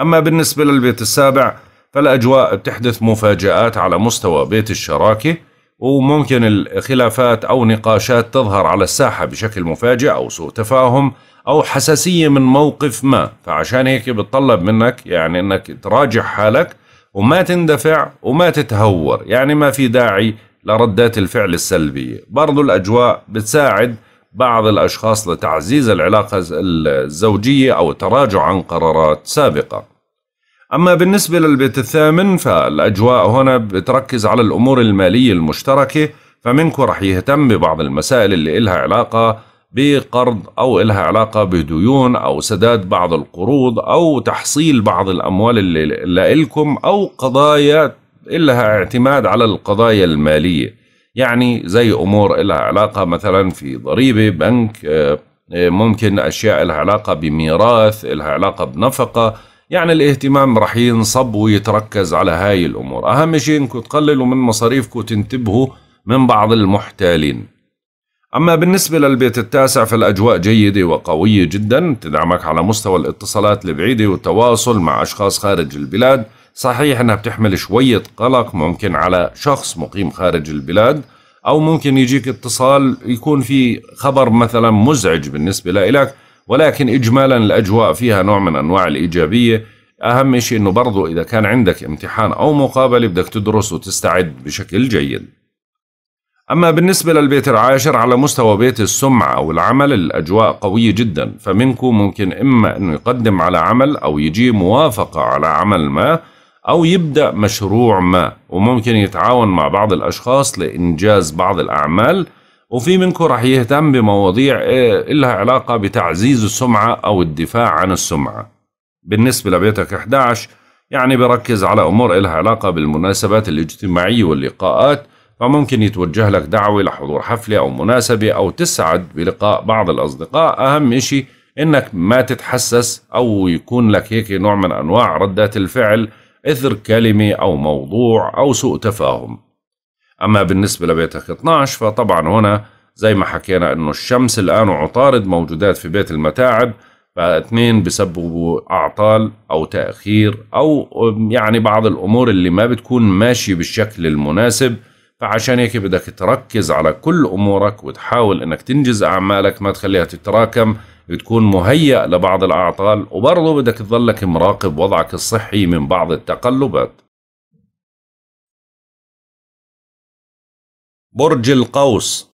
أما بالنسبة للبيت السابع فالأجواء بتحدث مفاجآت على مستوى بيت الشراكة وممكن الخلافات أو نقاشات تظهر على الساحة بشكل مفاجئ أو سوء تفاهم أو حساسية من موقف ما فعشان هيك بتطلب منك يعني أنك تراجع حالك وما تندفع وما تتهور يعني ما في داعي لردات الفعل السلبية برضو الأجواء بتساعد بعض الأشخاص لتعزيز العلاقة الزوجية أو التراجع عن قرارات سابقة أما بالنسبة للبيت الثامن فالأجواء هنا بتركز على الأمور المالية المشتركة فمنكم رح يهتم ببعض المسائل اللي إلها علاقة بقرض أو إلها علاقة بديون أو سداد بعض القروض أو تحصيل بعض الأموال اللي لكم أو قضايا إلها اعتماد على القضايا المالية يعني زي أمور إلها علاقة مثلا في ضريبة بنك آه، آه، ممكن أشياء إلها علاقة بميراث إلها علاقة بنفقة يعني الاهتمام رح ينصب ويتركز على هاي الأمور أهم شيء إنكم تقللوا من مصاريفكم وتنتبهوا من بعض المحتالين أما بالنسبة للبيت التاسع فالأجواء جيدة وقوية جدا تدعمك على مستوى الاتصالات البعيدة والتواصل مع أشخاص خارج البلاد صحيح أنها بتحمل شوية قلق ممكن على شخص مقيم خارج البلاد أو ممكن يجيك اتصال يكون في خبر مثلا مزعج بالنسبة لإلك ولكن إجمالا الأجواء فيها نوع من أنواع الإيجابية أهم شيء أنه برضو إذا كان عندك امتحان أو مقابلة بدك تدرس وتستعد بشكل جيد أما بالنسبة للبيت العاشر على مستوى بيت السمعة أو العمل الأجواء قوية جدا فمنكم ممكن إما أنه يقدم على عمل أو يجي موافقة على عمل ما أو يبدأ مشروع ما وممكن يتعاون مع بعض الأشخاص لإنجاز بعض الأعمال وفي منكم رح يهتم بمواضيع إلها علاقة بتعزيز السمعة أو الدفاع عن السمعة بالنسبة لبيتك 11 يعني بركز على أمور إلها علاقة بالمناسبات الاجتماعية واللقاءات فممكن يتوجه لك دعوة لحضور حفلة أو مناسبة أو تسعد بلقاء بعض الأصدقاء أهم إشي إنك ما تتحسس أو يكون لك هيك نوع من أنواع ردات الفعل إثر كلمة أو موضوع أو سوء تفاهم أما بالنسبة لبيتك 12 فطبعا هنا زي ما حكينا إنه الشمس الآن وعطارد موجودات في بيت المتاعب فاثنين بسببوا أعطال أو تأخير أو يعني بعض الأمور اللي ما بتكون ماشية بالشكل المناسب فعشان هيك بدك تركز على كل امورك وتحاول انك تنجز اعمالك ما تخليها تتراكم بتكون مهيأ لبعض الاعطال وبرضه بدك تظلك مراقب وضعك الصحي من بعض التقلبات برج القوس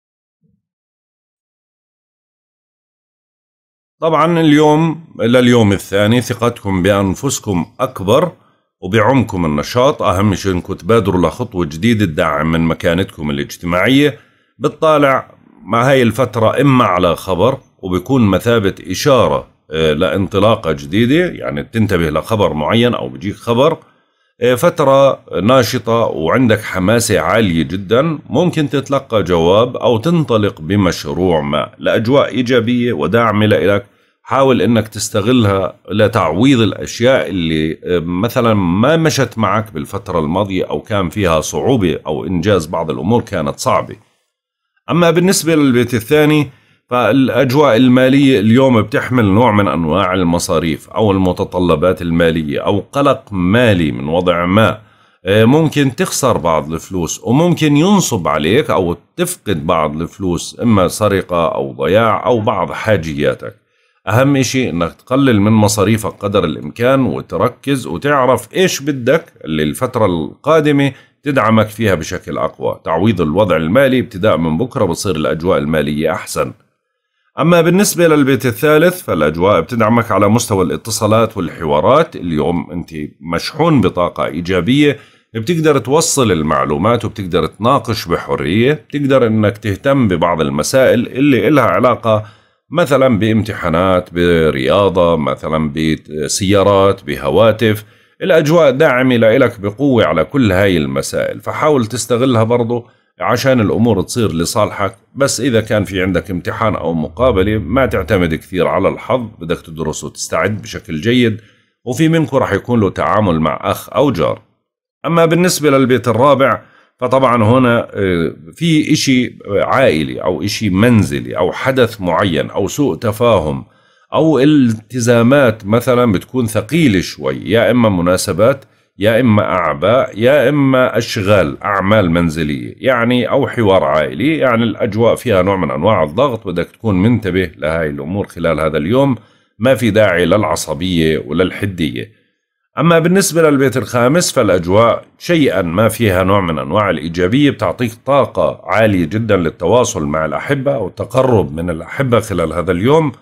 طبعا اليوم لليوم الثاني ثقتكم بانفسكم اكبر وبعمكم النشاط أهم شيء إنكم تبادروا لخطوة جديدة تدعم من مكانتكم الاجتماعية بتطالع مع هاي الفترة إما على خبر وبيكون مثابة إشارة آه، لانطلاقة جديدة يعني بتنتبه لخبر معين أو بيجيك خبر آه، فترة ناشطة وعندك حماسة عالية جدا ممكن تتلقى جواب أو تنطلق بمشروع ما لأجواء إيجابية وداعمة لإلك حاول انك تستغلها لتعويض الاشياء اللي آه، مثلا ما مشت معك بالفتره الماضيه او كان فيها صعوبه او انجاز بعض الامور كانت صعبه. اما بالنسبه للبيت الثاني فالاجواء الماليه اليوم بتحمل نوع من انواع المصاريف او المتطلبات الماليه او قلق مالي من وضع ما آه، ممكن تخسر بعض الفلوس وممكن ينصب عليك او تفقد بعض الفلوس اما سرقه او ضياع او بعض حاجياتك. أهم إشي إنك تقلل من مصاريفك قدر الإمكان وتركز وتعرف إيش بدك اللي الفترة القادمة تدعمك فيها بشكل أقوى تعويض الوضع المالي ابتداء من بكرة بصير الأجواء المالية أحسن أما بالنسبة للبيت الثالث فالأجواء بتدعمك على مستوى الاتصالات والحوارات اليوم أنت مشحون بطاقة إيجابية بتقدر توصل المعلومات وبتقدر تناقش بحرية بتقدر أنك تهتم ببعض المسائل اللي إلها علاقة مثلا بامتحانات برياضة مثلا بسيارات بهواتف الأجواء داعمة لك بقوة على كل هاي المسائل فحاول تستغلها برضو عشان الأمور تصير لصالحك بس إذا كان في عندك امتحان أو مقابلة ما تعتمد كثير على الحظ بدك تدرس وتستعد بشكل جيد وفي منكم رح يكون له تعامل مع أخ أو جار أما بالنسبة للبيت الرابع فطبعا هنا آه، في إشي عائلي أو إشي منزلي أو حدث معين أو سوء تفاهم أو التزامات مثلا بتكون ثقيلة شوي يا إما مناسبات يا إما أعباء يا إما أشغال أعمال منزلية يعني أو حوار عائلي يعني الأجواء فيها نوع من أنواع الضغط بدك تكون منتبه لهذه الأمور خلال هذا اليوم ما في داعي للعصبية وللحدية أما بالنسبة للبيت الخامس فالأجواء شيئا ما فيها نوع من أنواع الإيجابية بتعطيك طاقة عالية جدا للتواصل مع الأحبة أو التقرب من الأحبة خلال هذا اليوم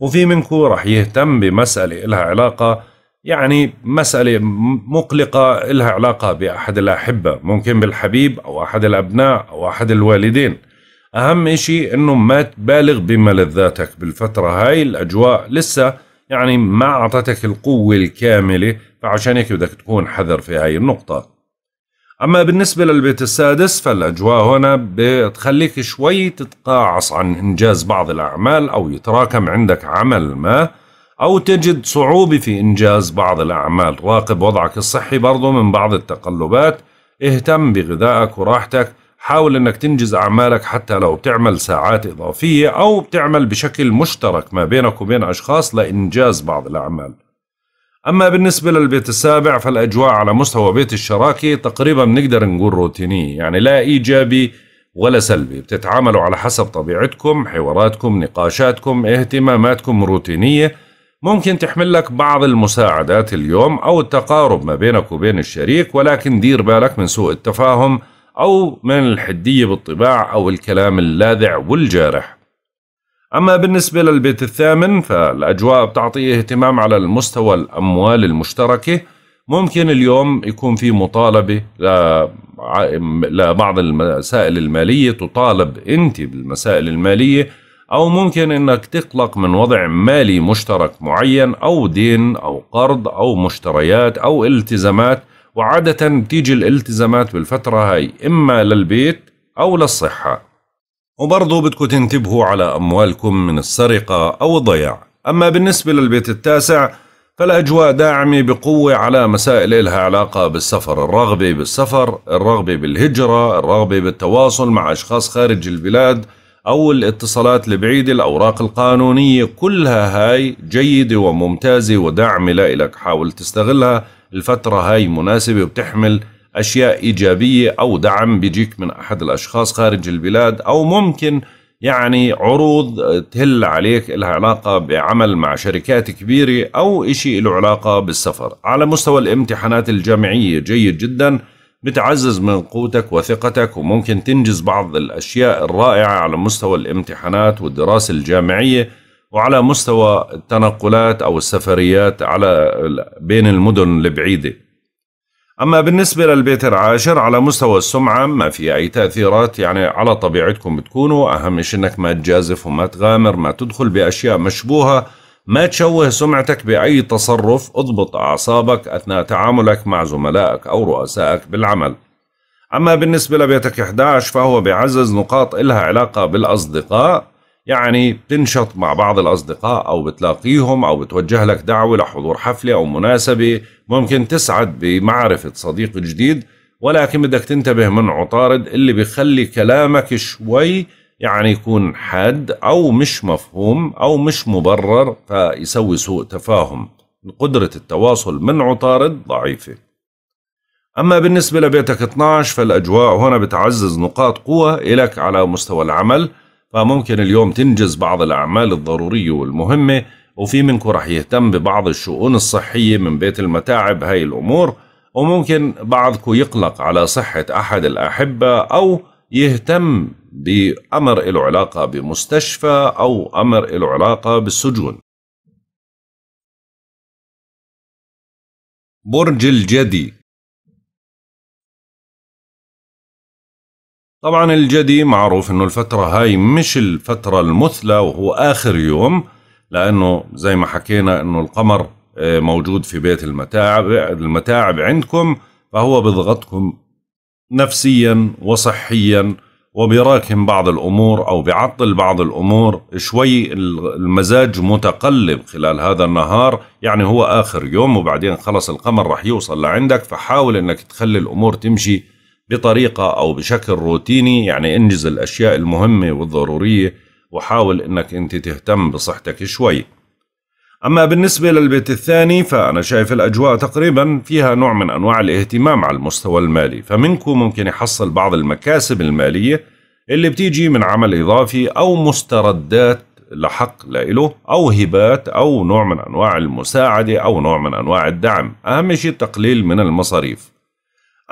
وفي منكم رح يهتم بمسألة إلها علاقة يعني مسألة مقلقة إلها علاقة بأحد الأحبة ممكن بالحبيب أو أحد الأبناء أو أحد الوالدين أهم إشي أنه ما تبالغ بملذاتك بالفترة هاي الأجواء لسه يعني ما أعطتك القوة الكاملة فعشان هيك بدك تكون حذر في هاي النقطة أما بالنسبة للبيت السادس فالأجواء هنا بتخليك شوي تتقاعص عن إنجاز بعض الأعمال أو يتراكم عندك عمل ما أو تجد صعوبة في إنجاز بعض الأعمال راقب وضعك الصحي برضو من بعض التقلبات اهتم بغذائك وراحتك حاول انك تنجز اعمالك حتى لو بتعمل ساعات اضافيه او بتعمل بشكل مشترك ما بينك وبين اشخاص لانجاز بعض الاعمال. اما بالنسبه للبيت السابع فالاجواء على مستوى بيت الشراكه تقريبا نقدر نقول روتينيه، يعني لا ايجابي ولا سلبي، بتتعاملوا على حسب طبيعتكم، حواراتكم، نقاشاتكم، اهتماماتكم روتينيه، ممكن تحمل لك بعض المساعدات اليوم او التقارب ما بينك وبين الشريك ولكن دير بالك من سوء التفاهم أو من الحدية بالطباع أو الكلام اللاذع والجارح أما بالنسبة للبيت الثامن فالأجواء بتعطي اهتمام على المستوى الأموال المشتركة ممكن اليوم يكون في مطالبة لبعض المسائل المالية تطالب أنت بالمسائل المالية أو ممكن أنك تقلق من وضع مالي مشترك معين أو دين أو قرض أو مشتريات أو التزامات وعادة بتيجي الالتزامات بالفترة هاي إما للبيت أو للصحة وبرضو بدكم تنتبهوا على أموالكم من السرقة أو الضياع أما بالنسبة للبيت التاسع فالأجواء داعمة بقوة على مسائل لها علاقة بالسفر الرغبة بالسفر الرغبة بالهجرة الرغبة بالتواصل مع أشخاص خارج البلاد أو الاتصالات البعيدة الأوراق القانونية كلها هاي جيدة وممتازة وداعمة لإلك حاول تستغلها الفترة هاي مناسبة وبتحمل أشياء إيجابية أو دعم بيجيك من أحد الأشخاص خارج البلاد أو ممكن يعني عروض تهل عليك لها علاقة بعمل مع شركات كبيرة أو إشي له علاقة بالسفر على مستوى الامتحانات الجامعية جيد جدا بتعزز من قوتك وثقتك وممكن تنجز بعض الأشياء الرائعة على مستوى الامتحانات والدراسة الجامعية وعلى مستوى التنقلات أو السفريات على بين المدن البعيدة أما بالنسبة للبيت العاشر على مستوى السمعة ما في أي تأثيرات يعني على طبيعتكم بتكونوا أهم شيء أنك ما تجازف وما تغامر ما تدخل بأشياء مشبوهة ما تشوه سمعتك بأي تصرف اضبط أعصابك أثناء تعاملك مع زملائك أو رؤسائك بالعمل أما بالنسبة لبيتك 11 فهو بيعزز نقاط إلها علاقة بالأصدقاء يعني بتنشط مع بعض الأصدقاء أو بتلاقيهم أو بتوجه لك دعوة لحضور حفلة أو مناسبة ممكن تسعد بمعرفة صديق جديد ولكن بدك تنتبه من عطارد اللي بيخلي كلامك شوي يعني يكون حاد أو مش مفهوم أو مش مبرر فيسوي سوء تفاهم قدرة التواصل من عطارد ضعيفة أما بالنسبة لبيتك 12 فالأجواء هنا بتعزز نقاط قوة إلك على مستوى العمل فممكن اليوم تنجز بعض الأعمال الضرورية والمهمة وفي منكم رح يهتم ببعض الشؤون الصحية من بيت المتاعب هاي الأمور وممكن بعضكم يقلق على صحة أحد الأحبة أو يهتم بأمر له علاقة بمستشفى أو أمر له علاقة بالسجون برج الجدي طبعا الجدي معروف انه الفترة هاي مش الفترة المثلى وهو اخر يوم لانه زي ما حكينا انه القمر آه، موجود في بيت المتاعب المتاعب عندكم فهو بضغطكم نفسيا وصحيا وبراكم بعض الامور او بعطل بعض الامور شوي المزاج متقلب خلال هذا النهار يعني هو اخر يوم وبعدين خلص القمر رح يوصل لعندك فحاول انك تخلي الامور تمشي بطريقة أو بشكل روتيني يعني انجز الأشياء المهمة والضرورية وحاول أنك أنت تهتم بصحتك شوي أما بالنسبة للبيت الثاني فأنا شايف الأجواء تقريبا فيها نوع من أنواع الاهتمام على المستوى المالي فمنكم ممكن يحصل بعض المكاسب المالية اللي بتيجي من عمل إضافي أو مستردات لحق لإله أو هبات أو نوع من أنواع المساعدة أو نوع من أنواع الدعم أهم شيء التقليل من المصاريف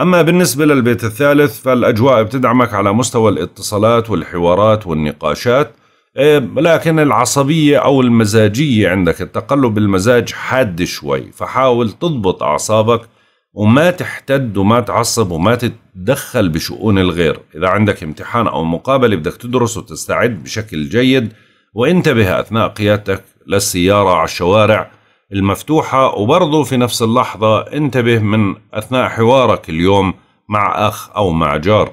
أما بالنسبة للبيت الثالث فالأجواء بتدعمك على مستوى الاتصالات والحوارات والنقاشات آه، لكن العصبية أو المزاجية عندك التقلب المزاج حاد شوي فحاول تضبط أعصابك وما تحتد وما تعصب وما تتدخل بشؤون الغير إذا عندك امتحان أو مقابلة بدك تدرس وتستعد بشكل جيد وانتبه أثناء قيادتك للسيارة على الشوارع المفتوحة وبرضه في نفس اللحظة انتبه من أثناء حوارك اليوم مع أخ أو مع جار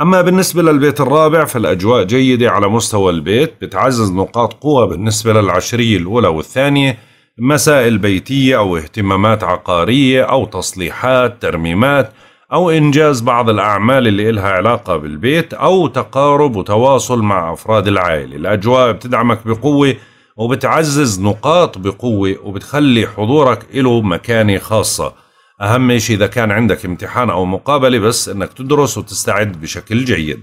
أما بالنسبة للبيت الرابع فالأجواء جيدة على مستوى البيت بتعزز نقاط قوة بالنسبة للعشرية الأولى والثانية مسائل بيتية أو اهتمامات عقارية أو تصليحات ترميمات أو إنجاز بعض الأعمال اللي إلها علاقة بالبيت أو تقارب وتواصل مع أفراد العائلة الأجواء بتدعمك بقوة وبتعزز نقاط بقوة وبتخلي حضورك له مكانة خاصة أهم شيء إذا كان عندك امتحان أو مقابلة بس أنك تدرس وتستعد بشكل جيد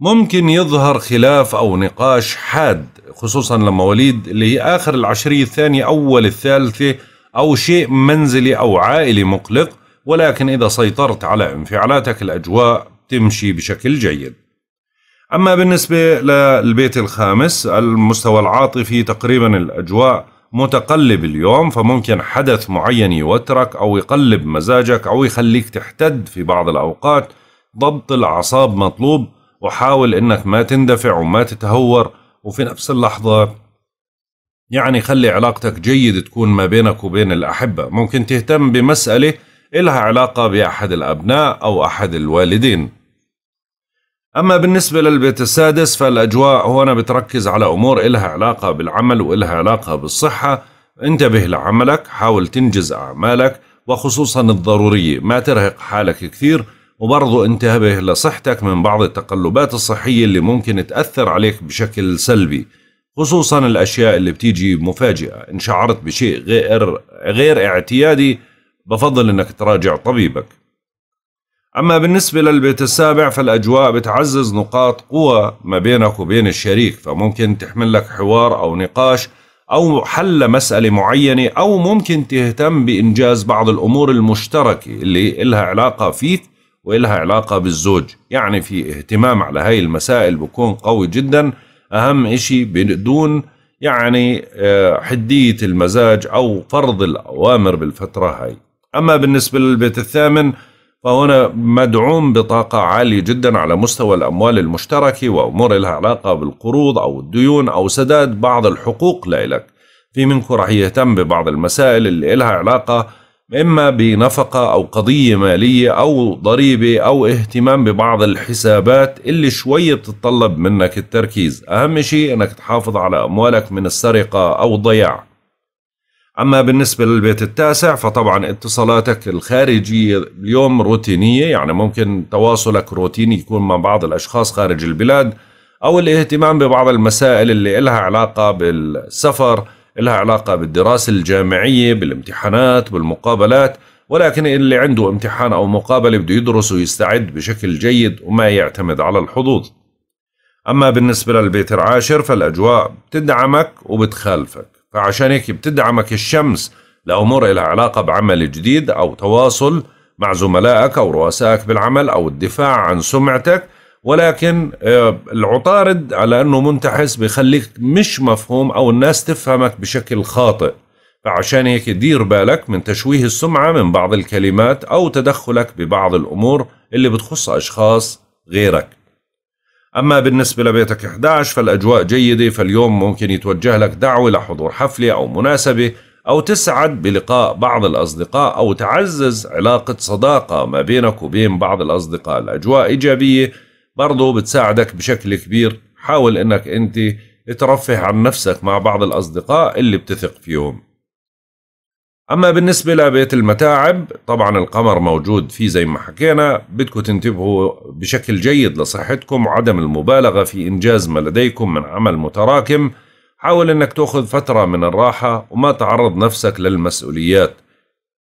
ممكن يظهر خلاف أو نقاش حاد خصوصا لما وليد اللي هي آخر العشرية الثانية أول الثالثة أو شيء منزلي أو عائلي مقلق ولكن إذا سيطرت على انفعالاتك الأجواء تمشي بشكل جيد أما بالنسبة للبيت الخامس المستوى العاطفي تقريبا الأجواء متقلب اليوم فممكن حدث معين يوترك أو يقلب مزاجك أو يخليك تحتد في بعض الأوقات ضبط الأعصاب مطلوب وحاول أنك ما تندفع وما تتهور وفي نفس اللحظة يعني خلي علاقتك جيد تكون ما بينك وبين الأحبة ممكن تهتم بمسألة إلها علاقة بأحد الأبناء أو أحد الوالدين أما بالنسبة للبيت السادس فالأجواء هنا بتركز على أمور إلها علاقة بالعمل وإلها علاقة بالصحة انتبه لعملك حاول تنجز أعمالك وخصوصا الضرورية ما ترهق حالك كثير وبرضو انتبه لصحتك من بعض التقلبات الصحية اللي ممكن تأثر عليك بشكل سلبي خصوصا الأشياء اللي بتيجي مفاجئة إن شعرت بشيء غير, غير اعتيادي بفضل أنك تراجع طبيبك أما بالنسبة للبيت السابع فالأجواء بتعزز نقاط قوة ما بينك وبين الشريك فممكن تحمل لك حوار أو نقاش أو حل مسألة معينة أو ممكن تهتم بإنجاز بعض الأمور المشتركة اللي إلها علاقة فيك وإلها علاقة بالزوج يعني في اهتمام على هاي المسائل بكون قوي جدا أهم إشي بدون يعني آه، حدية المزاج أو فرض الأوامر بالفترة هاي أما بالنسبة للبيت الثامن فهنا مدعوم بطاقة عالية جدا على مستوى الأموال المشتركة وأمور لها علاقة بالقروض أو الديون أو سداد بعض الحقوق لإلك في منكم راح يهتم ببعض المسائل اللي لها علاقة إما بنفقة أو قضية مالية أو ضريبة أو اهتمام ببعض الحسابات اللي شوي بتتطلب منك التركيز أهم شيء أنك تحافظ على أموالك من السرقة أو الضياع أما بالنسبة للبيت التاسع فطبعا اتصالاتك الخارجية اليوم روتينية يعني ممكن تواصلك روتيني يكون مع بعض الأشخاص خارج البلاد أو الاهتمام ببعض المسائل اللي إلها علاقة بالسفر إلها علاقة بالدراسة الجامعية بالامتحانات بالمقابلات ولكن اللي عنده امتحان أو مقابلة بده يدرس ويستعد بشكل جيد وما يعتمد على الحظوظ أما بالنسبة للبيت العاشر فالأجواء بتدعمك وبتخالفك فعشان هيك بتدعمك الشمس لأمور لها علاقة بعمل جديد أو تواصل مع زملائك أو رؤسائك بالعمل أو الدفاع عن سمعتك ولكن آه، العطارد على أنه منتحس بيخليك مش مفهوم أو الناس تفهمك بشكل خاطئ فعشان هيك دير بالك من تشويه السمعة من بعض الكلمات أو تدخلك ببعض الأمور اللي بتخص أشخاص غيرك أما بالنسبة لبيتك 11 فالأجواء جيدة فاليوم ممكن يتوجه لك دعوة لحضور حفلة أو مناسبة أو تسعد بلقاء بعض الأصدقاء أو تعزز علاقة صداقة ما بينك وبين بعض الأصدقاء الأجواء إيجابية برضو بتساعدك بشكل كبير حاول أنك أنت ترفه عن نفسك مع بعض الأصدقاء اللي بتثق فيهم أما بالنسبة لبيت المتاعب طبعا القمر موجود فيه زي ما حكينا بدكم تنتبهوا بشكل جيد لصحتكم وعدم المبالغة في إنجاز ما لديكم من عمل متراكم حاول أنك تأخذ فترة من الراحة وما تعرض نفسك للمسؤوليات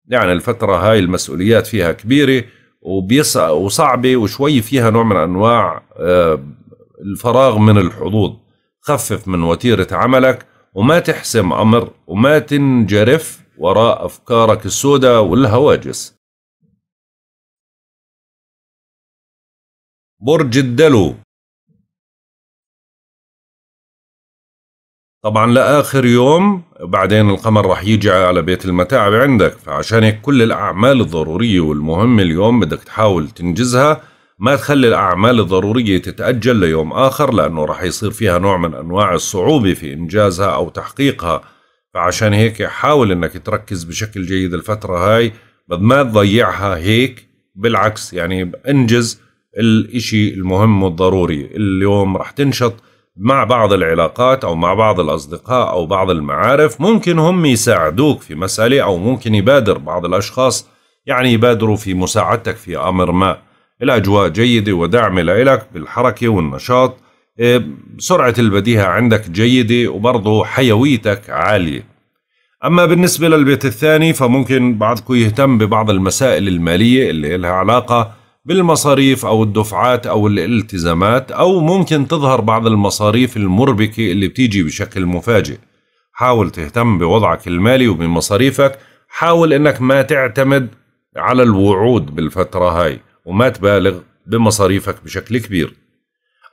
يعني الفترة هاي المسؤوليات فيها كبيرة وصعبة وشوي فيها نوع من أنواع آه، الفراغ من الحظوظ خفف من وتيرة عملك وما تحسم أمر وما تنجرف وراء أفكارك السوداء والهواجس برج الدلو طبعا لآخر يوم بعدين القمر راح يجي على بيت المتاعب عندك فعشان هيك كل الأعمال الضرورية والمهمة اليوم بدك تحاول تنجزها ما تخلي الأعمال الضرورية تتأجل ليوم آخر لأنه راح يصير فيها نوع من أنواع الصعوبة في إنجازها أو تحقيقها فعشان هيك حاول انك تركز بشكل جيد الفترة هاي ما تضيعها هيك بالعكس يعني انجز الاشي المهم والضروري اليوم رح تنشط مع بعض العلاقات او مع بعض الاصدقاء او بعض المعارف ممكن هم يساعدوك في مسألة او ممكن يبادر بعض الاشخاص يعني يبادروا في مساعدتك في امر ما الاجواء جيدة ودعم لك بالحركة والنشاط سرعة البديهة عندك جيدة وبرضه حيويتك عالية أما بالنسبة للبيت الثاني فممكن بعضكم يهتم ببعض المسائل المالية اللي لها علاقة بالمصاريف أو الدفعات أو الالتزامات أو ممكن تظهر بعض المصاريف المربكة اللي بتيجي بشكل مفاجئ حاول تهتم بوضعك المالي وبمصاريفك حاول أنك ما تعتمد على الوعود بالفترة هاي وما تبالغ بمصاريفك بشكل كبير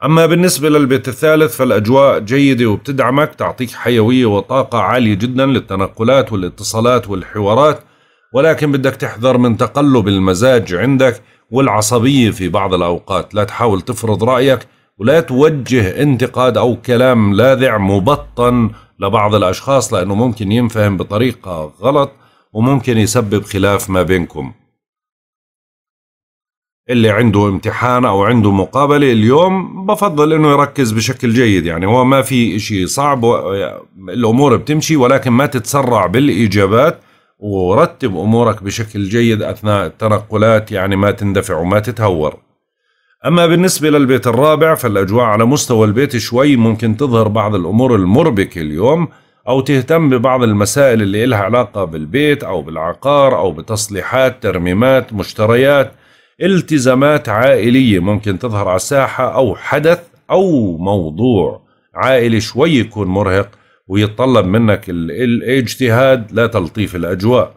أما بالنسبة للبيت الثالث فالأجواء جيدة وبتدعمك تعطيك حيوية وطاقة عالية جدا للتنقلات والاتصالات والحوارات ولكن بدك تحذر من تقلب المزاج عندك والعصبية في بعض الأوقات لا تحاول تفرض رأيك ولا توجه انتقاد أو كلام لاذع مبطن لبعض الأشخاص لأنه ممكن ينفهم بطريقة غلط وممكن يسبب خلاف ما بينكم اللي عنده امتحان او عنده مقابله اليوم بفضل انه يركز بشكل جيد يعني هو ما في شيء صعب الامور بتمشي ولكن ما تتسرع بالاجابات ورتب امورك بشكل جيد اثناء التنقلات يعني ما تندفع وما تتهور اما بالنسبه للبيت الرابع فالاجواء على مستوى البيت شوي ممكن تظهر بعض الامور المربكه اليوم او تهتم ببعض المسائل اللي لها علاقه بالبيت او بالعقار او بتصليحات ترميمات مشتريات التزامات عائلية ممكن تظهر على الساحة أو حدث أو موضوع عائلي شوي يكون مرهق ويتطلب منك الاجتهاد لا تلطيف الأجواء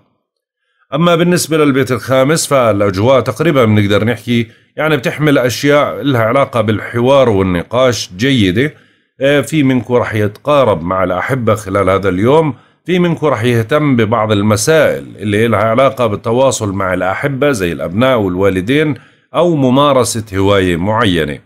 أما بالنسبة للبيت الخامس فالأجواء تقريبا بنقدر نحكي يعني بتحمل أشياء لها علاقة بالحوار والنقاش جيدة آه، في منكم رح يتقارب مع الأحبة خلال هذا اليوم في منكم رح يهتم ببعض المسائل اللي لها علاقة بالتواصل مع الأحبة زي الأبناء والوالدين أو ممارسة هواية معينة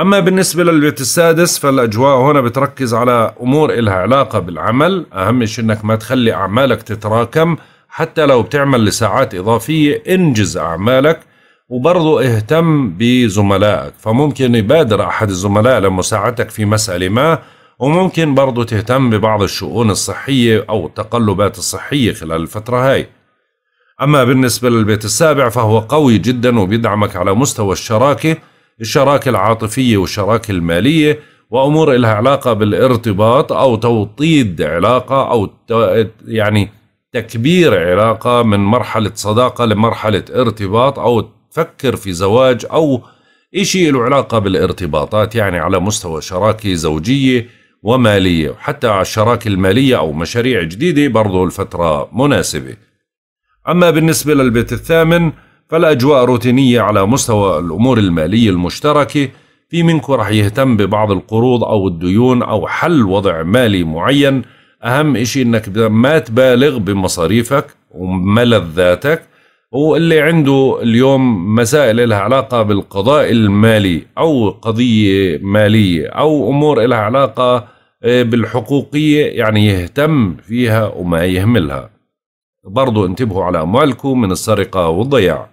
أما بالنسبة للبيت السادس فالأجواء هنا بتركز على أمور إلها علاقة بالعمل أهم شيء أنك ما تخلي أعمالك تتراكم حتى لو بتعمل لساعات إضافية انجز أعمالك وبرضو اهتم بزملائك فممكن يبادر أحد الزملاء لمساعدتك في مسألة ما وممكن برضو تهتم ببعض الشؤون الصحية أو التقلبات الصحية خلال الفترة هاي أما بالنسبة للبيت السابع فهو قوي جدا وبيدعمك على مستوى الشراكة الشراكة العاطفية والشراكة المالية وأمور إلها علاقة بالارتباط أو توطيد علاقة أو يعني تكبير علاقة من مرحلة صداقة لمرحلة ارتباط أو تفكر في زواج أو إشي له علاقة بالارتباطات يعني على مستوى شراكة زوجية ومالية وحتى على الشراكة المالية أو مشاريع جديدة برضو الفترة مناسبة أما بالنسبة للبيت الثامن فالأجواء روتينية على مستوى الأمور المالية المشتركة في منكم رح يهتم ببعض القروض أو الديون أو حل وضع مالي معين أهم إشي إنك ما تبالغ بمصاريفك وملذاتك واللي عنده اليوم مسائل لها علاقة بالقضاء المالي أو قضية مالية أو أمور لها علاقة آه، بالحقوقية يعني يهتم فيها وما يهملها برضو انتبهوا على أموالكم من السرقة والضياع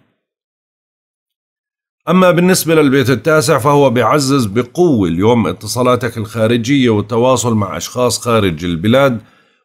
أما بالنسبة للبيت التاسع فهو بيعزز بقوة اليوم اتصالاتك الخارجية والتواصل مع أشخاص خارج البلاد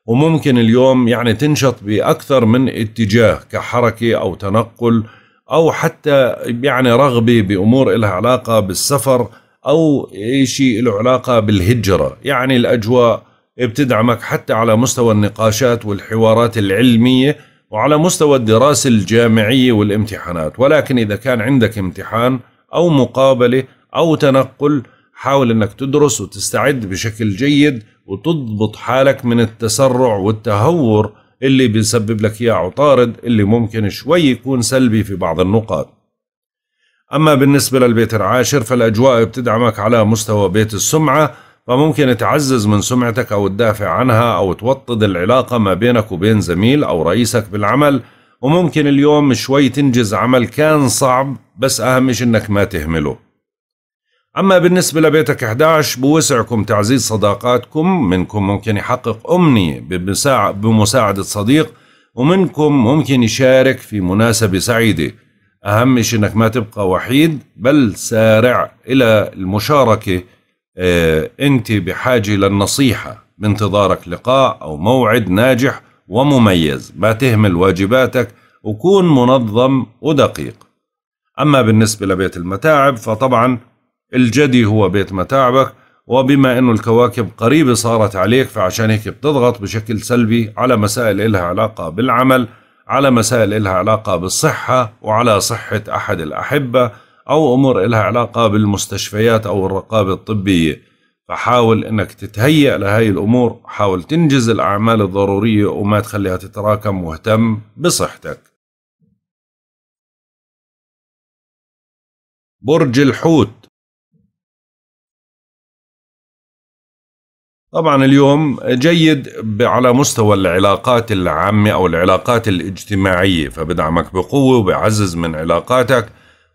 وممكن اليوم يعني تنشط بأكثر من اتجاه كحركة أو تنقل أو حتى يعني رغبة بأمور إلها علاقة بالسفر أو شيء له علاقة بالهجرة يعني الأجواء بتدعمك حتى على مستوى النقاشات والحوارات العلمية وعلى مستوى الدراسة الجامعية والامتحانات ولكن إذا كان عندك امتحان أو مقابلة أو تنقل حاول أنك تدرس وتستعد بشكل جيد وتضبط حالك من التسرع والتهور اللي بيسبب لك إياه عطارد اللي ممكن شوي يكون سلبي في بعض النقاط أما بالنسبة للبيت العاشر فالأجواء بتدعمك على مستوى بيت السمعة فممكن تعزز من سمعتك أو تدافع عنها أو توطد العلاقة ما بينك وبين زميل أو رئيسك بالعمل وممكن اليوم شوي تنجز عمل كان صعب بس أهم شيء إنك ما تهمله أما بالنسبة لبيتك 11 بوسعكم تعزيز صداقاتكم منكم ممكن يحقق أمنية بمساعدة صديق ومنكم ممكن يشارك في مناسبة سعيدة أهم شيء أنك ما تبقى وحيد بل سارع إلى المشاركة آه، أنت بحاجة للنصيحة بانتظارك لقاء أو موعد ناجح ومميز ما تهمل واجباتك وكون منظم ودقيق أما بالنسبة لبيت المتاعب فطبعا الجدي هو بيت متاعبك وبما أنه الكواكب قريبة صارت عليك فعشان هيك بتضغط بشكل سلبي على مسائل إلها علاقة بالعمل على مسائل إلها علاقة بالصحة وعلى صحة أحد الأحبة أو أمور إلها علاقة بالمستشفيات أو الرقابة الطبية فحاول أنك تتهيأ لهاي الأمور حاول تنجز الأعمال الضرورية وما تخليها تتراكم واهتم بصحتك برج الحوت طبعا اليوم جيد على مستوى العلاقات العامة أو العلاقات الاجتماعية فبدعمك بقوة وبعزز من علاقاتك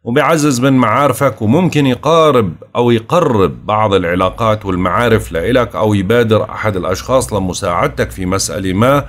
وبعزز من معارفك وممكن يقارب أو يقرب بعض العلاقات والمعارف لإلك أو يبادر أحد الأشخاص لمساعدتك في مسألة ما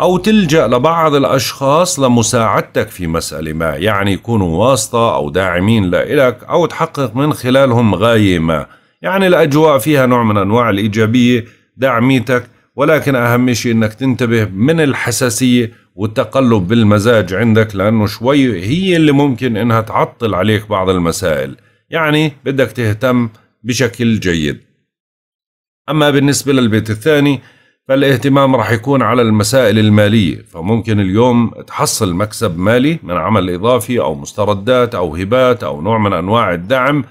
أو تلجأ لبعض الأشخاص لمساعدتك في مسألة ما يعني يكونوا واسطة أو داعمين لإلك أو تحقق من خلالهم غاية ما يعني الأجواء فيها نوع من أنواع الإيجابية دعميتك ولكن أهم شيء أنك تنتبه من الحساسية والتقلب بالمزاج عندك لأنه شوي هي اللي ممكن أنها تعطل عليك بعض المسائل يعني بدك تهتم بشكل جيد أما بالنسبة للبيت الثاني فالاهتمام راح يكون على المسائل المالية فممكن اليوم تحصل مكسب مالي من عمل إضافي أو مستردات أو هبات أو نوع من أنواع الدعم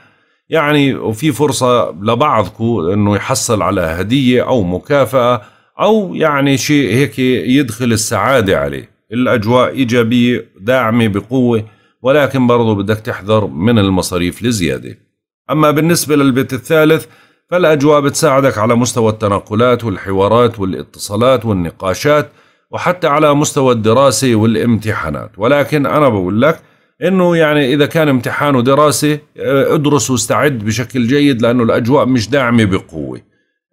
يعني وفي فرصة لبعضكم أنه يحصل على هدية أو مكافأة أو يعني شيء هيك يدخل السعادة عليه الأجواء إيجابية داعمة بقوة ولكن برضو بدك تحذر من المصاريف لزيادة أما بالنسبة للبيت الثالث فالأجواء بتساعدك على مستوى التنقلات والحوارات والاتصالات والنقاشات وحتى على مستوى الدراسة والامتحانات ولكن أنا بقول لك انه يعني اذا كان امتحان ودراسه آه، ادرس واستعد بشكل جيد لانه الاجواء مش داعمه بقوه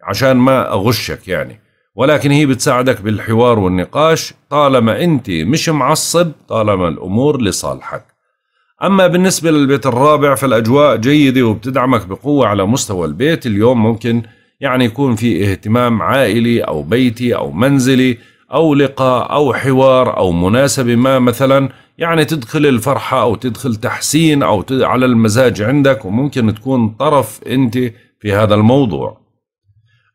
عشان ما اغشك يعني ولكن هي بتساعدك بالحوار والنقاش طالما انت مش معصب طالما الامور لصالحك اما بالنسبه للبيت الرابع فالاجواء جيده وبتدعمك بقوه على مستوى البيت اليوم ممكن يعني يكون في اهتمام عائلي او بيتي او منزلي او لقاء او حوار او مناسبه ما مثلا يعني تدخل الفرحة أو تدخل تحسين أو على المزاج عندك وممكن تكون طرف أنت في هذا الموضوع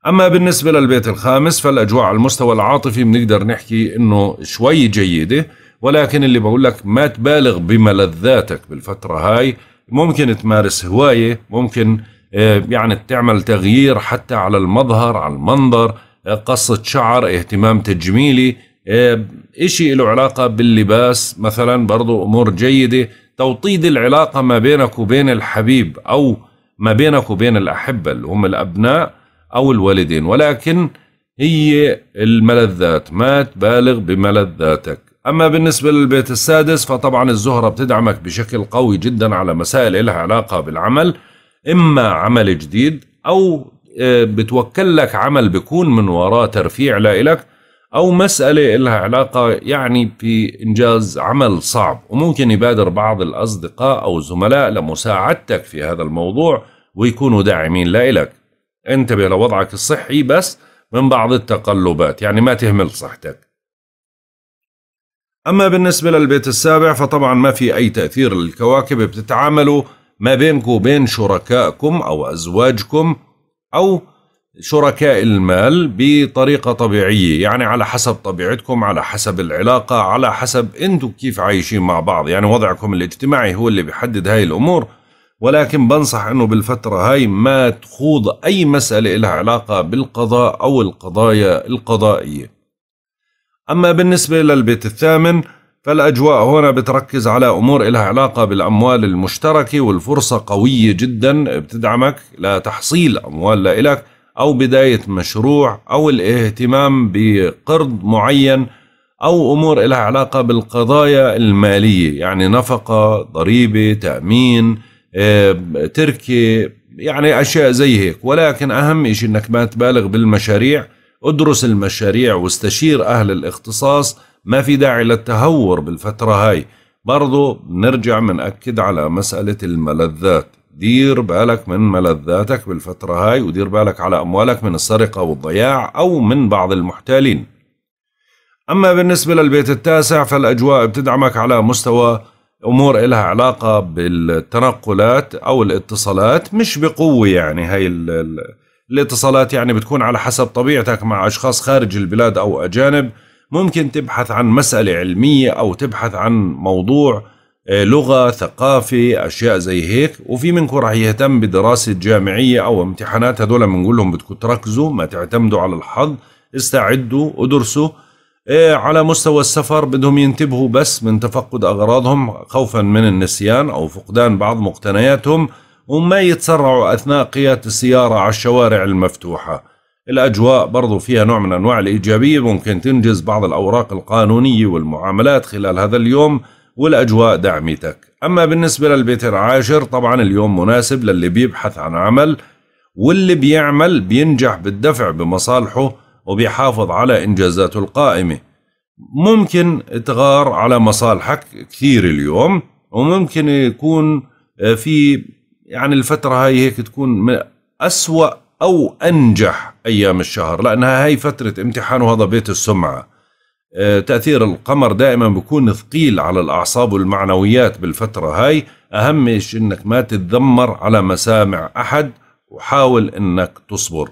أما بالنسبة للبيت الخامس فالأجواء على المستوى العاطفي بنقدر نحكي أنه شوي جيدة ولكن اللي بقول لك ما تبالغ بملذاتك بالفترة هاي ممكن تمارس هواية ممكن آه، يعني تعمل تغيير حتى على المظهر على المنظر آه، قصة شعر اهتمام تجميلي إيه، إشي له علاقة باللباس مثلا برضو أمور جيدة توطيد العلاقة ما بينك وبين الحبيب أو ما بينك وبين الأحبة اللي هم الأبناء أو الوالدين ولكن هي الملذات ما تبالغ بملذاتك أما بالنسبة للبيت السادس فطبعا الزهرة بتدعمك بشكل قوي جدا على مسائل لها علاقة بالعمل إما عمل جديد أو آه، بتوكل لك عمل بيكون من وراه ترفيع لإلك أو مسألة لها علاقة يعني بإنجاز عمل صعب وممكن يبادر بعض الأصدقاء أو الزملاء لمساعدتك في هذا الموضوع ويكونوا داعمين لإلك انتبه لوضعك الصحي بس من بعض التقلبات يعني ما تهمل صحتك أما بالنسبة للبيت السابع فطبعا ما في أي تأثير للكواكب بتتعاملوا ما بينكم وبين شركائكم أو أزواجكم أو شركاء المال بطريقة طبيعية يعني على حسب طبيعتكم على حسب العلاقة على حسب أنتم كيف عايشين مع بعض يعني وضعكم الاجتماعي هو اللي بيحدد هاي الأمور ولكن بنصح أنه بالفترة هاي ما تخوض أي مسألة لها علاقة بالقضاء أو القضايا القضائية أما بالنسبة للبيت الثامن فالأجواء هنا بتركز على أمور لها علاقة بالأموال المشتركة والفرصة قوية جدا بتدعمك لتحصيل أموال لإلك أو بداية مشروع أو الاهتمام بقرض معين أو أمور لها علاقة بالقضايا المالية يعني نفقة ضريبة تأمين آه، تركي يعني أشياء زي هيك ولكن أهم شيء أنك ما تبالغ بالمشاريع ادرس المشاريع واستشير أهل الاختصاص ما في داعي للتهور بالفترة هاي برضو نرجع منأكد على مسألة الملذات دير بالك من ملذاتك بالفترة هاي ودير بالك على أموالك من السرقة والضياع أو من بعض المحتالين أما بالنسبة للبيت التاسع فالأجواء بتدعمك على مستوى أمور إلها علاقة بالتنقلات أو الاتصالات مش بقوة يعني هاي الاتصالات يعني بتكون على حسب طبيعتك مع أشخاص خارج البلاد أو أجانب ممكن تبحث عن مسألة علمية أو تبحث عن موضوع آه، لغة ثقافة أشياء زي هيك وفي منكم راح يهتم بدراسة جامعية أو امتحانات هدول بنقول لهم بدكم تركزوا ما تعتمدوا على الحظ استعدوا ادرسوا آه، على مستوى السفر بدهم ينتبهوا بس من تفقد أغراضهم خوفا من النسيان أو فقدان بعض مقتنياتهم وما يتسرعوا أثناء قيادة السيارة على الشوارع المفتوحة الأجواء برضو فيها نوع من أنواع الإيجابية ممكن تنجز بعض الأوراق القانونية والمعاملات خلال هذا اليوم والأجواء دعمتك أما بالنسبة للبيت العاشر طبعا اليوم مناسب للي بيبحث عن عمل واللي بيعمل بينجح بالدفع بمصالحه وبيحافظ على إنجازاته القائمة ممكن تغار على مصالحك كثير اليوم وممكن يكون آه، في يعني الفترة هاي هيك تكون من أسوأ أو أنجح أيام الشهر لأنها هاي فترة امتحان وهذا بيت السمعة آه، تأثير القمر دائما بيكون ثقيل على الأعصاب والمعنويات بالفترة هاي أهم شيء أنك ما تتذمر على مسامع أحد وحاول أنك تصبر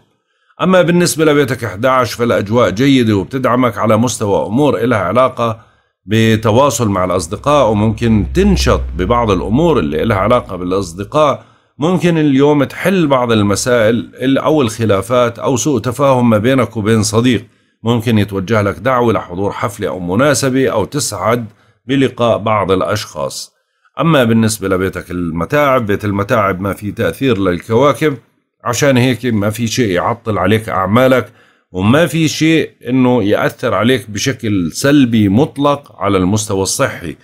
أما بالنسبة لبيتك 11 فالأجواء جيدة وبتدعمك على مستوى أمور إلها علاقة بتواصل مع الأصدقاء وممكن تنشط ببعض الأمور اللي إلها علاقة بالأصدقاء ممكن اليوم تحل بعض المسائل أو الخلافات أو سوء تفاهم ما بينك وبين صديق ممكن يتوجه لك دعوة لحضور حفلة أو مناسبة أو تسعد بلقاء بعض الأشخاص أما بالنسبة لبيتك المتاعب بيت المتاعب ما في تأثير للكواكب عشان هيك ما في شيء يعطل عليك أعمالك وما في شيء أنه يأثر عليك بشكل سلبي مطلق على المستوى الصحي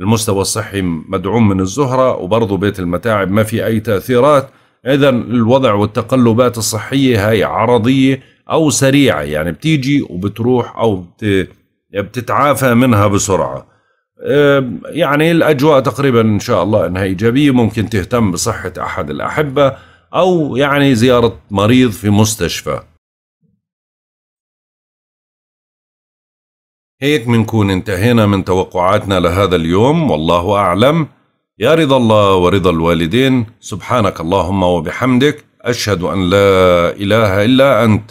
المستوى الصحي مدعوم من الزهرة وبرضه بيت المتاعب ما في أي تأثيرات إذا الوضع والتقلبات الصحية هاي عرضية او سريعه يعني بتيجي وبتروح او بتتعافى منها بسرعه يعني الاجواء تقريبا ان شاء الله انها ايجابيه ممكن تهتم بصحه احد الاحبه او يعني زياره مريض في مستشفى هيك منكون انتهينا من توقعاتنا لهذا اليوم والله أعلم يا رضا الله ورضا الوالدين سبحانك اللهم وبحمدك أشهد أن لا إله إلا أنت